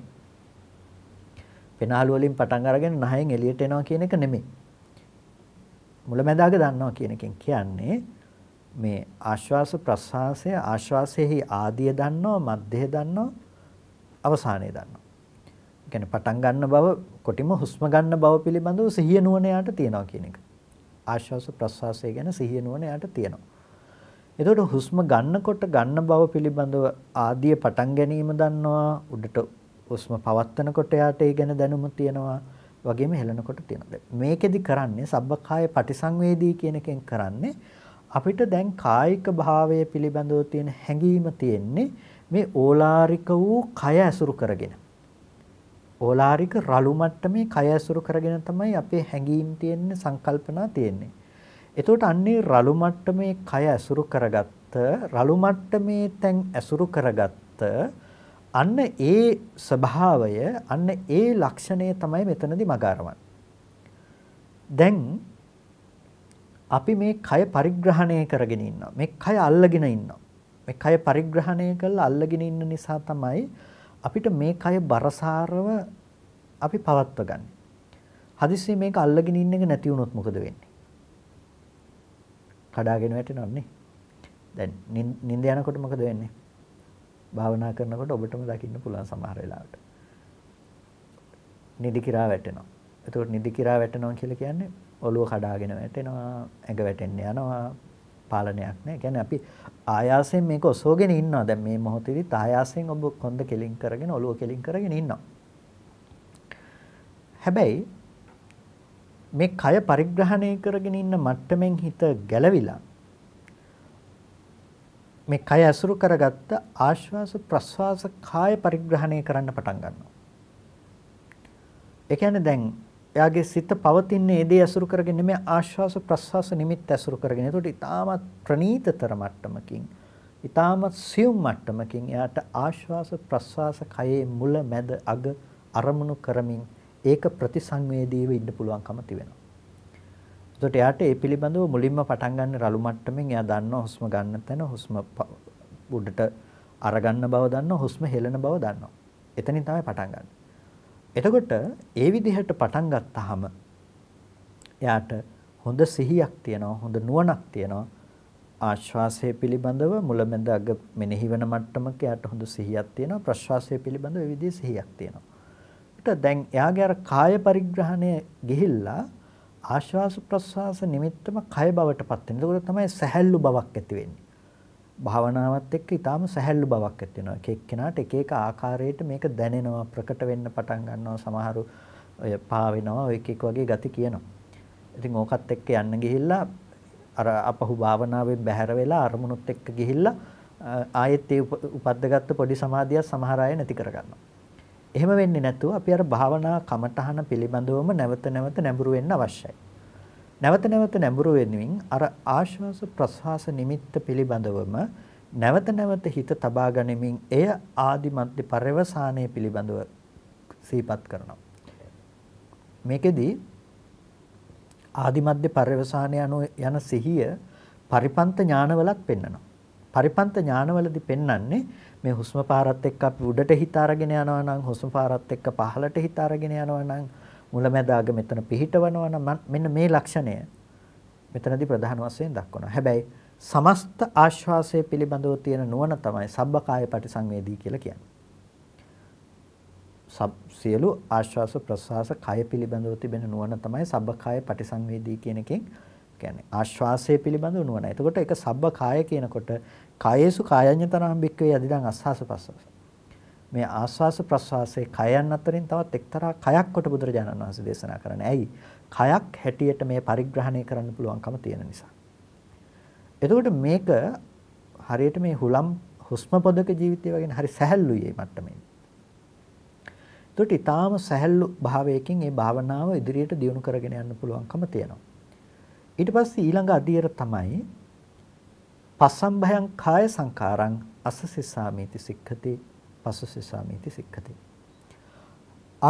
පෙනහළු වලින් පටන් අරගෙන නහයෙන් එළියට එනවා කියන එක නෙමෙයි. මුලැමැදාක දන්නවා කියන එකෙන් කියන්නේ මේ ආශ්වාස ප්‍රශ්වාසය ආශ්වාසයේහි ආදිය දන්නවා මධ්‍යය දන්නවා අවසානය දන්නවා. ඒ කියන්නේ පටන් ගන්න බව කොටිම හුස්ම ගන්න බව පිළිබඳව සිහිය නුවණ යාට තියනවා කියන එක. ආශ්වාස ප්‍රශ්වාසය ගැන සිහිය නුවණ යාට තියනවා. එතකොට හුස්ම ගන්නකොට ගන්න බව පිළිබඳව ආදිය පටන් ගැනීම දන්නවා උඩට හුස්ම පවත්නකොට එයාට ඒ ගැන දැනුම තියෙනවා වගේම හෙලනකොට තියෙනවා. මේකෙදි කරන්නේ සබ්බකාය පටිසංවේදී කියන එකෙන් කරන්නේ අපිට දැන් කායික භාවය පිළිබඳව තියෙන හැඟීම තියෙන්නේ මේ ඕලාරික වූ කය ඇසුරු කරගෙන. ඕලාරික රළු මට්ටමේ කය ඇසුරු කරගෙන තමයි අපේ හැඟීම් තියෙන්නේ සංකල්පනා තියෙන්නේ. එතකොට අන්නේ රළු මට්ටමේ කය ඇසුරු කරගත්ත රළු මට්ටමේ තැන් ඇසුරු කරගත්ත අන්න ඒ ස්වභාවය අන්න ඒ ලක්ෂණය තමයි මෙතනදී මගාරවන්නේ. දැන් අපි මේ කය පරිග්‍රහණය කරගෙන ඉන්නවා. මේ කය අල්ලගෙන ඉන්නවා. මේ කය පරිග්‍රහණය කරලා අල්ලගෙන ඉන්න නිසා තමයි අපිට මේ කය බරසාරව අපි පවත්ව ගන්න. හදිස්සියේ මේක අල්ලගෙන ඉන්න එක නැති වුණොත් මොකද වෙන්නේ? කඩාගෙන වැටෙනවන්නේ. දැන් නිින්ද යනකොට මොකද වෙන්නේ? භාවනා කරනකොට ඔබටම දකින්න පුළුවන් සමහර වෙලාවට. නිදි කිරා වැටෙනවා. එතකොට නිදි කිරා වැටෙනවා කියලා කියන්නේ ඔළුව කඩාගෙන වැටෙනවා, ඇඟ වැටෙන්න යනවා, පාලනයක් නැහැ. කියන්නේ අපි ආයාසයෙන් මේක ඔසෝගෙන ඉන්නවා. දැන් මේ මොහොතේදීත් ආයාසයෙන් ඔබ කොන්ද කෙලින් කරගෙන ඔළුව කෙලින් කරගෙන ඉන්නවා. හැබැයි මේ කය පරිග්‍රහණය කරගෙන ඉන්න මට්ටමෙන් හිත ගැලවිලා මේ කය ඇසුරු කරගත්ත ආශ්වාස ප්‍රශ්වාස කාය පරිග්‍රහණය කරන්න පටන් ගන්නවා. ඒ කියන්නේ දැන් එයාගේ සිත පවතින්නේ ඒ දේ ඇසුරු කරගෙන නෙමෙයි ආශ්වාස ප්‍රශ්වාස නිමිත් ඇසුරු කරගෙන. ඒකට ඉතාමත් ප්‍රනීතතර මට්ටමකින් ඉතාමත් සියුම් මට්ටමකින් එයාට ආශ්වාස ප්‍රශ්වාස කයේ මුල මැද අග අරමුණු කරමින් ඒක ප්‍රතිසංවේදීව ඉන්න පුළුවන්කම තිබෙනවා. එතකොට එයාට ඒ පිළිබඳව මුලින්ම පටන් ගන්න රළු මට්ටමින් එයා දන්නවා හුස්ම ගන්න තැන හුස්ම උඩට අරගන්න බව දන්නවා හුස්ම හෙලන බව දන්නවා. එතනින් තමයි පටන් ගන්න. එතකොට ඒ විදිහට පටන් ගත්තාම එයාට හොඳ සිහියක් තියෙනවා හොඳ නුවණක් තියෙනවා ආශ්වාසය පිළිබඳව මුලැමැද අග මෙනෙහි වෙන මට්ටමක එයාට හොඳ සිහියක් තියෙනවා ප්‍රශ්වාසය පිළිබඳව ඒ විදිහේ සිහියක් තියෙනවා. ඒකට දැන් එයාගේ අර කාය පරිග්‍රහණය ගිහිල්ලා ආශ්වාස ප්‍රශ්වාස නිමිත්තම කය බවට පත් වෙනවා. ඒකට තමයි සැහැල්ලු බවක් ඇති වෙන්නේ. භාවනාවත් එක්ක ඊටාම සැහැල්ලු බවක් ඇති වෙනවා. එක එක්කෙනාට එක එක ආකාරයට මේක දැනෙනවා, ප්‍රකට වෙන්න පටන් ගන්නවා, සමහරු ඔය පා වෙනවා, ඔය එක එක වගේ ගති කියනවා. ඉතින් ඕකත් එක්ක යන්න ගිහිල්ලා අර අපහු භාවනාවෙන් බැහැර වෙලා අරමුණුත් එක්ක ගිහිල්ලා ආයෙත් ඒ උපද්දගත්ත පොඩි සමාධියක් සමහර අය නැති කරගන්නවා. එහෙම වෙන්නේ නැතුව අපි අර භාවනා කමටහන පිළිබඳවම නැවත නැවත නැඹුරු වෙන්න අවශ්‍යයි. නැවත නැවත නැඹුරු වෙනුවෙන් අර ආශ්වාස ප්‍රශ්වාස නිමිත්ත පිළිබඳවම නැවත නැවත හිත තබා ගනිමින් එය ආදි මධ්‍ය පරිවසානයේ පිළිබඳව සිහිපත් කරනවා. මේකෙදි ආදි මධ්‍ය පරිවසානය යන සිහිය පරිපන්ත ඥානවලත් පෙන්වනවා. පරිපන්ත ඥානවලදී පෙන්වන්නේ මේ හුස්ම පාරත් එක්ක අපි උඩට හිත අරගෙන යනවා නම් හුස්ම පාරත් එක්ක පහළට හිත අරගෙන යනවා නම් මුලැමැදාග මෙතන පිහිටවනවා නම් මෙන්න මේ ලක්ෂණය මෙතනදී ප්‍රධාන වශයෙන් දක්වනවා. හැබැයි සමස්ත ආශ්වාසය පිළිබඳව තියෙන නුවණ තමයි සබ්බකාය පරිසංවේදී කියලා කියන්නේ. සියලු ආශ්වාස ප්‍රශ්වාස කය පිළිබඳව තිබෙන නුවණ තමයි සබ්බකාය පටිසංවේදී කියන එකෙන් කියන්නේ ආශ්වාසය පිළිබඳව නුවණ. එතකොට ඒක සබ්බකාය කියනකොට කායේසු කායඤ්ඤතරම් බික්කේ යදිදන් අස්වාස ප්‍රස්වාස. මේ ආස්වාස ප්‍රස්වාසයේ කයයන් අතරින් තවත් එක්තරා කයක් කොට බුදුරජාණන් වහන්සේ දේශනා කරන්නේ. ඇයි? කයක් හැටියට මේ පරිග්‍රහණය කරන්න පුළුවන්කම තියෙන නිසා. එතකොට මේක හරියට මේ හුලම් හුස්ම පොදක ජීවිතය වගේ හරි සැහැල්ලුයි මට්ටමේ. එතකොට ඊටාම සැහැල්ලු භාවයකින් මේ භාවනාව ඉදිරියට දියුණු කරගෙන යන්න පුළුවන්කම තියෙනවා. ඊට පස්සේ ඊළඟ අධීර තමයි පස්සම්භයං කාය සංඛාරං අසසිසාමීති සික්ඛති පසසිසාමීති සික්ඛති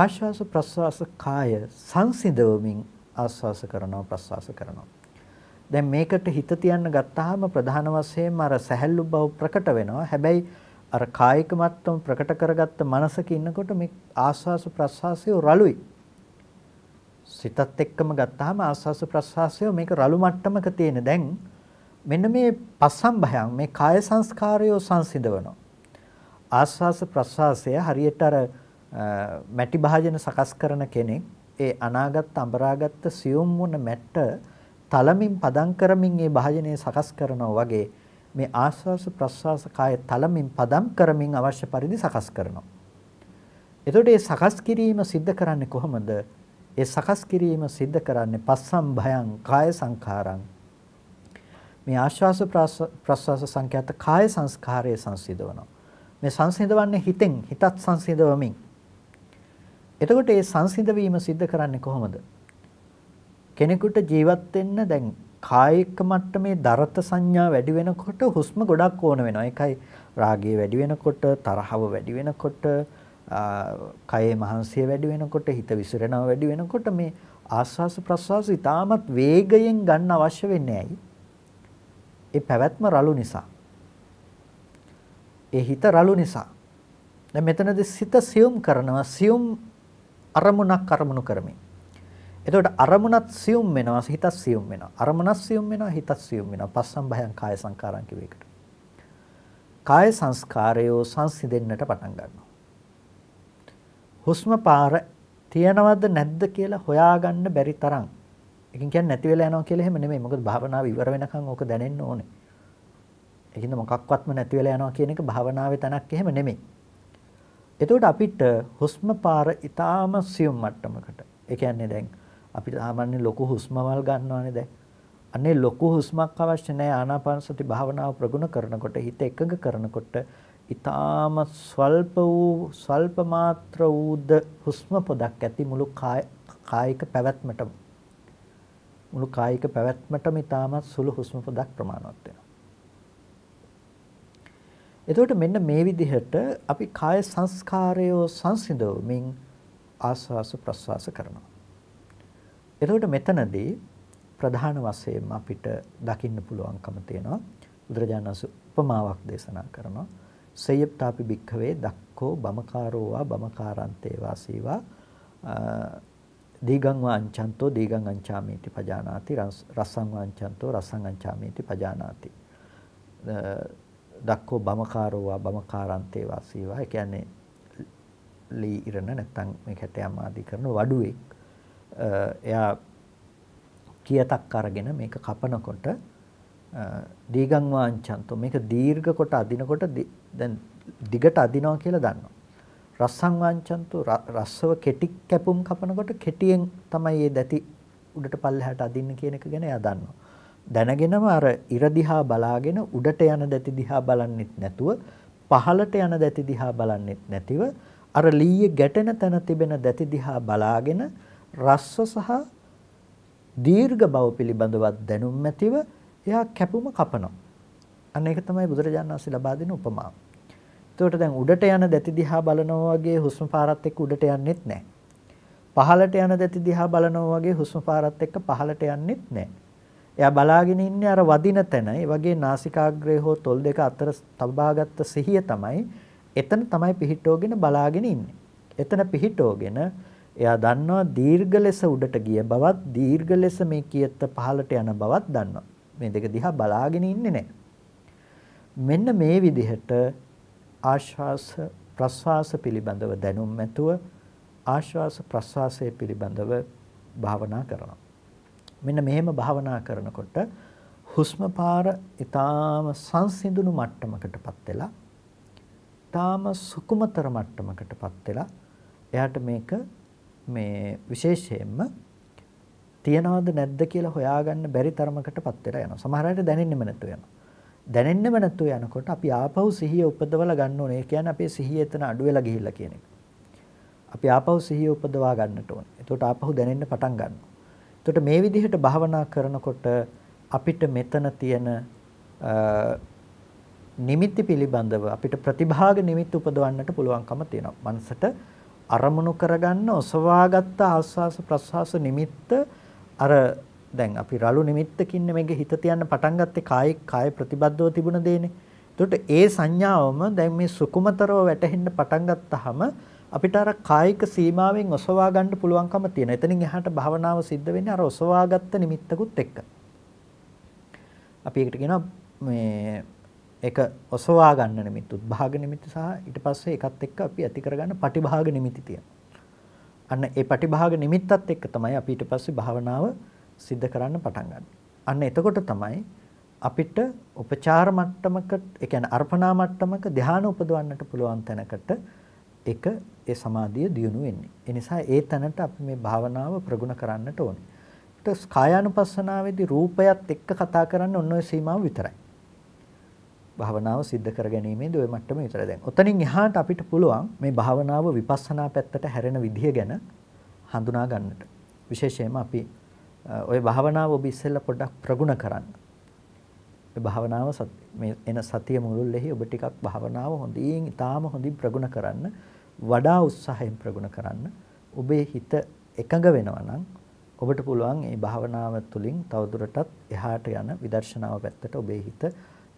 ආශ්වාස ප්‍රශ්වාස කාය සංසිඳවමින් ආශ්වාස කරනවා ප්‍රශ්වාස කරනවා දැන් මේකට හිත තියන්න ගත්තාම ප්‍රධාන වශයෙන්ම අර සැහැල්ලු බව ප්‍රකට වෙනවා හැබැයි අර කායික මට්ටම ප්‍රකට කරගත්ත මනසක ඉන්නකොට මේ ආශ්වාස ප්‍රශ්වාසය රළුයි සිතත් එක්කම ගත්තාම ආශ්වාස ප්‍රශ්වාසය මේක රළු මට්ටමක තියෙන දැන් මෙන්න මේ පස්සම්භයන් මේ කාය සංස්කාරයෝ සංසිඳවනවා. ආස්වාස ප්‍රස්වාසය හරියට අර මැටි භාජන සකස් කරන කෙනෙක් ඒ අනාගත් අඹරාගත් සියුම් වුණ මැට්ට තලමින් පදම් කරමින් ඒ භාජනය සකස් කරනවා වගේ මේ ආස්වාස ප්‍රස්වාස කාය තලමින් පදම් කරමින් අවශ්‍ය පරිදි සකස් කරනවා. එතකොට මේ සකස් කිරීම සිද්ධ කරන්නේ කොහොමද? ඒ සකස් කිරීම සිද්ධ කරන්නේ පස්සම් භයං කාය සංඛාරං මේ ආශ්වාස ප්‍රශ්වාස සංඛ්‍යාත කාය සංස්කාරයේ සංසිඳවනවා. මේ සංසිඳවන්නේ හිතෙන් හිතත් සංසිඳවමින්. එතකොට මේ සංසිඳ වීම සිද්ධ කරන්නේ කොහොමද? කෙනෙකුට ජීවත් වෙන්න දැන් කායික මට්ටමේ දරත සංඥා වැඩි වෙනකොට හුස්ම ගොඩක් ඕන වෙනවා. ඒකයි රාගය වැඩි වෙනකොට, තරහව වැඩි වෙනකොට, කයේ මහන්සිය වැඩි වෙනකොට, හිත විසිරෙනවා වැඩි වෙනකොට මේ ආස්වාස ප්‍රස්වාස ඉතාමත් වේගයෙන් ගන්න අවශ්‍ය වෙන්නේ ඇයි? ඒ පැවැත්ම රළු නිසා. ඒ හිත රළු නිසා. දැන් මෙතනදී සිත සියුම් කරනවා සියුම් අරමුණක් අරමුණු කරමින්. එතකොට අරමුණත් සියුම් වෙනවා හිතත් සියුම් වෙනවා. අරමුණත් සියුම් වෙනවා හිතත් සියුම් වෙනවා. පස්සම් භයං කාය සංකාරං කිව්ව එකට. කාය සංස්කාරයෝ සංසිඳෙන්නට පටන් ගන්නවා. හුස්ම පාර තියනවද නැද්ද කියලා හොයාගන්න බැරි තරම් ඒකෙන් කියන්නේ නැති වෙලා යනවා කියලා එහෙම නෙමෙයි. මොකද භාවනාව ඉවර වෙනකන් ඕක දැනෙන්න ඕනේ. ඒකින්ද මොකක්වත්ම නැති වෙලා යනවා කියන එක භාවනාවේ තනක් එහෙම නෙමෙයි. එතකොට අපිට හුස්ම පාර ඊටාම සියුම් මට්ටමකට. ඒ කියන්නේ දැන් අපි සාමාන්‍ය ලොකු හුස්මවල් ගන්නවානේ දැන්. අනේ ලොකු හුස්මක් අවශ්‍ය නැහැ ආනාපාන සති භාවනාව ප්‍රගුණ කරනකොට හිත එකඟ කරනකොට ඊටාම ස්වල්ප වූ ස්වල්ප මාත්‍ර වූද හුස්ම පොදක් ඇති මුළු කායික පැවැත්මටම මුළු කායික පැවැත්මටම ඉතාමත් සුළු හුස්ම පොදක් ප්‍රමාණවත් වෙනවා. එතකොට මෙන්න මේ විදිහට අපි කාය සංස්කාරය සංසිඳවමින් ආස්වාස ප්‍රස්වාස කරනවා. එතකොට මෙතනදී ප්‍රධාන වශයෙන් අපිට දකින්න පුළුවන්කම තියෙනවා බුදුරජාණන් වහන්සේ උපමාවක් දේශනා කරනවා සේයප්තාපි භික්ඛවේ දක්ඛෝ බමකාරෝවා බමකාරන්තේ වාසීවා දීගං වාංචන්තෝ දීගං අංචාමේති පජානාති රස්සං වාංචන්තෝ රස්සං අංචාමේති පජානාති දක්කෝ බමකාරෝ වා බමකාරන්තේ වාසීවා ඒ කියන්නේ ලී ඉරණ නැත්තම් මේ කැටයම් ආදී කරන වඩුවෙක් එයා කියතක් අරගෙන මේක කපනකොට දීගං වාංචන්තෝ මේක දීර්ඝ කොට අදිනකොට දැන් දිගට අදිනවා කියලා දන්නවා රස්සං වංචන්තු රස්සව කෙටි කැපුම් කපනකොට කෙටියෙන් තමයි මේ දැති උඩට පල්ලෙහාට අදින්න කියන එක ගැන එයා දන්නවා. දැනගෙනම අර ඉර දිහා බලාගෙන උඩට යන දැති දිහා බලන්නෙත් නැතුව පහළට යන දැති දිහා බලන්නෙත් නැතිව අර ලීයේ ගැටෙන තැන තිබෙන දැති දිහා බලාගෙන රස්ව සහ දීර්ඝ බව පිළිබඳවත් දැනුම් නැතිව එයා කැපුම කපනවා. අන්න ඒක තමයි බුදුරජාණන් වහන්සේ ලබා දෙන උපමාව. එතකොට දැන් උඩට යන දැති දිහා බලනවා වගේ හුස්ම පාරත් එක්ක උඩට යන්නෙත් නැහැ. පහළට යන දැති දිහා බලනවා වගේ හුස්ම පාරත් එක්ක පහළට යන්නෙත් නැහැ. එයා බලාගෙන ඉන්නේ අර වදින තැන. ඒ වගේ නාසිකාග්‍රය හෝ තොල් දෙක අතර තබාගත්ත සිහිය තමයි එතන තමයි පිහිටෝගෙන බලාගෙන ඉන්නේ. එතන පිහිටෝගෙන එයා දන්නවා දීර්ඝ ලෙස උඩට ගිය බවත් දීර්ඝ ලෙස මේ කියත්ත පහළට යන බවත් දන්නවා. මේ දෙක දිහා බලාගෙන ඉන්නේ නැහැ. මෙන්න මේ විදිහට ආශ්වාස ප්‍රශ්වාස පිළිබඳව දැනුම් නැතුව ආශ්වාස ප්‍රශ්වාසය පිළිබඳව භාවනා කරනවා. මෙන්න මෙහෙම භාවනා කරනකොට හුස්ම පාර ඊටාම සංසිඳුණු මට්ටමකටපත් වෙලා ඊටාම සුකුමතර මට්ටමකටපත් වෙලා එයාට මේක මේ විශේෂයෙන්ම තියනවද නැද්ද කියලා හොයාගන්න බැරි තරමකටපත් වෙලා යනවා. සමහර අයට දැනෙන්නෙම නැතුව යනවා. දැනෙන්නම නැතුව යනකොට අපි ආපහු සිහිය උපදවලා ගන්න ඕනේ. ඒ කියන්නේ අපේ සිහිය එතන අඩු වෙලා ගිහිල්ලා කියන එක. අපි ආපහු සිහිය උපදවා ගන්නට ඕනේ. එතකොට ආපහු දැනෙන්න පටන් ගන්නවා. එතකොට මේ විදිහට භාවනා කරනකොට අපිට මෙතන තියෙන නිමිති පිළිබඳව අපිට ප්‍රතිභාග නිමිති උපදවන්නට පුළුවන්කම තියෙනවා. මනසට අරමුණු කරගන්න ඔසවාගත්ත ආස්වාස ප්‍රස්වාස නිමිත්ත අර දැන් අපි රළු නිමිත්තකින් මේක හිත තියන්න පටන් ගත්තේ කාය කාය ප්‍රතිබද්ධව තිබුණ දෙන්නේ. එතකොට ඒ සංඥාවම දැන් මේ සුකුමතරව වැටෙන්න පටන් ගත්තාම අපිට අර කායික සීමාවෙන් ඔසවා ගන්න පුළුවන්කම තියෙනවා. එතනින් එහාට භාවනාව සිද්ධ වෙන්නේ අර ඔසවාගත්ත නිමිත්තකුත් එක්ක. අපි ඒකට කියනවා මේ ඒක ඔසවා ගන්න නිමිති, උද්භාග නිමිති සහ ඊට පස්සේ ඒකත් එක්ක අපි ඇති කරගන්න පටිභාග නිමිති තියෙනවා. අන්න ඒ පටිභාග නිමිත්තත් එක්ක තමයි අපි ඊට පස්සේ භාවනාව සිද්ධ කරන්න පටන් ගන්න. අන්න එතකොට තමයි අපිට උපචාර මට්ටමක ඒ කියන්නේ අර්පණා මට්ටමක ධානය උපදවන්නට පුළුවන් තැනකට ඒක ඒ සමාධිය දියුණු වෙන්නේ. ඒ නිසා ඒ තැනට අපි මේ භාවනාව ප්‍රගුණ කරන්නට ඕනේ. ඊට කායානුපස්සනාවේදී රූපයත් එක්ක කතා කරන්න ඔන්න ඔය සීමාව විතරයි. භාවනාව සිද්ධ කර ගැනීමේදී ওই මට්ටම විතරයි දැන්. ඔතනින් එහාට අපිට පුළුවන් මේ භාවනාව විපස්සනා පැත්තට හැරෙන විදිය ගැන හඳුනා ගන්නට. විශේෂයෙන්ම අපි ওই භාවනාව ඔබ ඉස්සෙල්ලා පොඩ්ඩක් ප්‍රගුණ කරන්න. මේ භාවනාව මේ එන සතිය මුළුල්ලෙහි ඔබ ටිකක් භාවනාව හොඳින් ඊටාම හොඳින් ප්‍රගුණ කරන්න වඩා උත්සාහයෙන් ප්‍රගුණ කරන්න ඔබේ හිත එකඟ වෙනවා නම් ඔබට පුළුවන් මේ භාවනාව තුළින් තවදුරටත් එහාට යන විදර්ශනාව පැත්තට ඔබේ හිත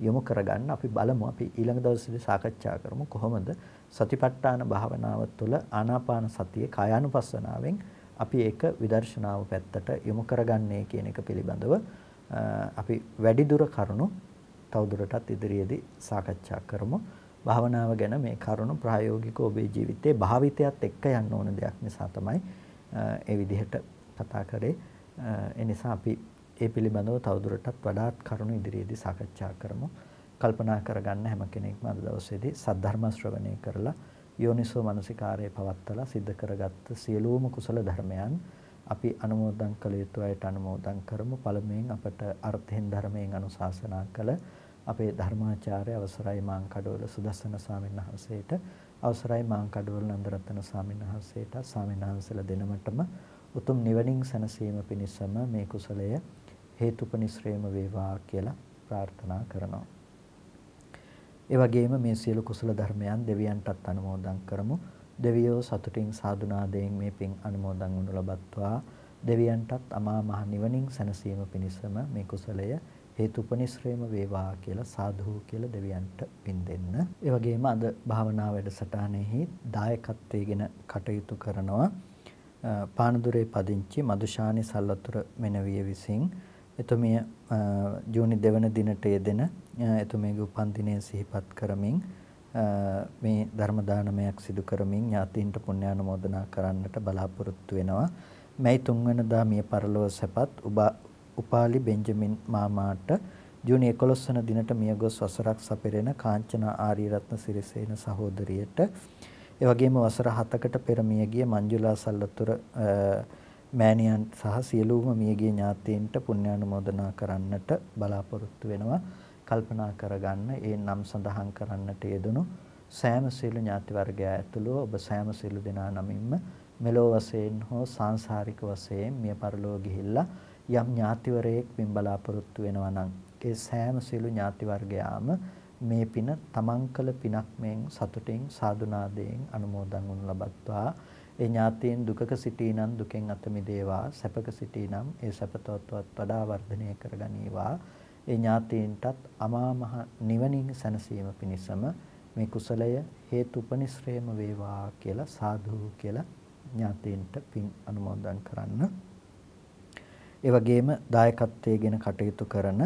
යොමු කරගන්න අපි බලමු අපි ඊළඟ දවසේදී සාකච්ඡා කරමු කොහොමද සතිපට්ඨාන භාවනාව තුළ ආනාපාන සතිය කායානුපස්සනාවෙන් අපි ඒක විදර්ශනාව පැත්තට යොමු කරගන්නේ කියන එක පිළිබඳව අපි වැඩිදුර කරුණු තවදුරටත් ඉදිරියේදී සාකච්ඡා කරමු. භාවනාව ගැන මේ කරුණු ප්‍රායෝගිකව ඔබේ ජීවිතේ භාවිතයත් එක්ක යන්න ඕන දෙයක් නිසා තමයි ඒ විදිහට කතා කරේ. ඒ නිසා අපි ඒ පිළිබඳව තවදුරටත් වඩාත් කරුණු ඉදිරියේදී සාකච්ඡා කරමු. කල්පනා කරගන්න හැම කෙනෙක්ම අද දවසේදී සද්ධර්ම ශ්‍රවණය කරලා යෝනිසෝ මනසිකාරය පවත්තලා සිද්ධ කරගත්ත සියලුම කුසල ධර්මයන් අපි අනුමෝදන් කළ යුතු අයට අනුමෝදන් කරමු පළමුවෙන් අපට අර්ථයෙන් ධර්මයෙන් අනුශාසනා කළ අපේ ධර්මාචාර්ය අවසරයි මාං කඩවල සුදස්සන ස්වාමීන් වහන්සේට අවසරයි මාං කඩවල නන්දරත්න ස්වාමීන් වහන්සේට ස්වාමීන් වහන්සේලා දෙනමටම උතුම් නිවනින් සැනසීම පිණිසම මේ කුසලය හේතුපනිශ්‍රේම වේවා කියලා ප්‍රාර්ථනා කරනවා ඒ වගේම මේ සියලු කුසල ධර්මයන් දෙවියන්ටත් අනුමෝදන් කරමු. දෙවියෝ සතුටින් සාදුනාදයෙන් මේ පින් අනුමෝදන් වනු ලබත්වා දෙවියන්ටත් අමා මහ නිවනින් සැනසීම පිණිසම මේ කුසලය හේතුපනිශ්‍රේම වේවා කියලා සාදු කියලා දෙවියන්ට පින් දෙන්න. ඒ වගේම අද භාවනා වැඩසටහනෙහි දායකත්වයේගෙන කටයුතු කරනවා පානදුරේ පදිංචි මදුෂානි සල්ලතුර මෙනවිය විසින් එතුමිය ජූනි දෙවන දිනට යෙදෙන එතුමියගේ උපන්දිනය සිහිපත් කරමින් මේ ධර්ම දානමයක් සිදු කරමින් ඥාතීන්ට පුණ්‍යානුමෝදනා කරන්නට බලාපොරොත්තු වෙනවා. මැයි 3 වෙනිදා මිය පරලොව සැපත් උපාලි බෙන්ජමින් මාමාට ජූනි 11 වන දිනට මියගොස් වසරක් සපිරෙන කාංචනා ආරියරත්න සිරිසේන සහෝදරියට එවැගේම වසර 7කට පෙර මියගිය මංජුලා සල්ලතුර මෑණියන් සහ සියලුම මියගිය ඥාතීන්ට පුණ්‍යානුමෝදනා කරන්නට බලාපොරොත්තු වෙනවා. කල්පනා කරගන්න ඒ නම් සඳහන් කරන්නට යෙදුණු සෑම සියලු ඥාති වර්ගය ඇතුළු ඔබ සෑම සියලු දෙනා නමින්ම මෙලෝ වශයෙන් හෝ සාංශාරික වශයෙන් මිය පරලෝ ගිහිල්ලා යම් ඥාතිවරයෙක් මින් බලාපොරොත්තු වෙනවා නම් ඒ සෑම සියලු ඥාති වර්ගයාම මේ පින තමන් කළ පිනක් මෙන් සතුටින් සාදුනාදයෙන් අනුමෝදන් වනු ලබත්වා ඒ ඥාතීන් දුකක සිටීනම් දුකෙන් අත මිදේවා සැපක සිටීනම් ඒ සැප තවත්වත් වඩා වර්ධනය කරගනීවා ඒ ඥාතීන්ටත් අමා මහ නිවනින් සැනසීම පිණිසම මේ කුසලය හේතුපනිශ්‍රේම වේවා කියලා සාදු කියලා ඥාතීන්ට පින් අනුමෝදන් කරන්න. ඒ වගේම දායකත්වයේගෙන කටයුතු කරන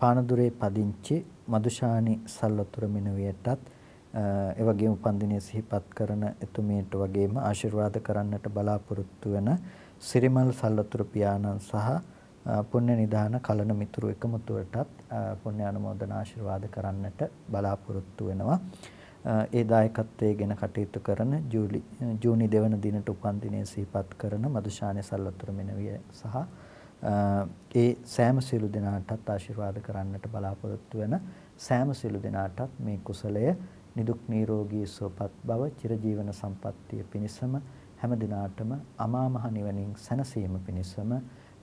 පානදුරේ පදිංචි මදුෂානි සල්වතුර මිනුවියටත් ඒ වගේම උපන්දිනය සිහිපත් කරන එතුමියට වගේම ආශිර්වාද කරන්නට බලාපොරොත්තු වෙන සිරිමල් සල්ලතුරු පියාණන් සහ පුණ්‍ය නිදාන කලන මිතුරු එකමුතුවටත් පුණ්‍ය අනුමෝදන ආශිර්වාද කරන්නට බලාපොරොත්තු වෙනවා. ඒ දායකත්වයේ ගෙන කටයුතු කරන ජූලි ජූනි දෙවන දිනට උපන්දිනය සිහිපත් කරන මදුෂානි සල්ලතුරු මෙනවිය සහ ඒ සෑම සියලු දෙනාටත් ආශිර්වාද කරන්නට බලාපොරොත්තු වෙන සෑම සියලු දෙනාටත් මේ කුසලය නිදුක් නිරෝගී සුවපත් බව චිරජීවන සම්පන්නිය පිණිසම හැම දිනාටම අමා මහ නිවනින් සැනසීම පිණිසම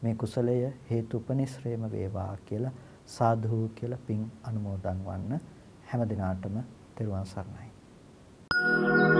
මේ කුසලය හේතු උපනිශ්‍රේම වේවා කියලා සාදු කියලා පින් අනුමෝදන් වන්න හැම දිනාටම තෙරුවන් සරණයි. Thank you.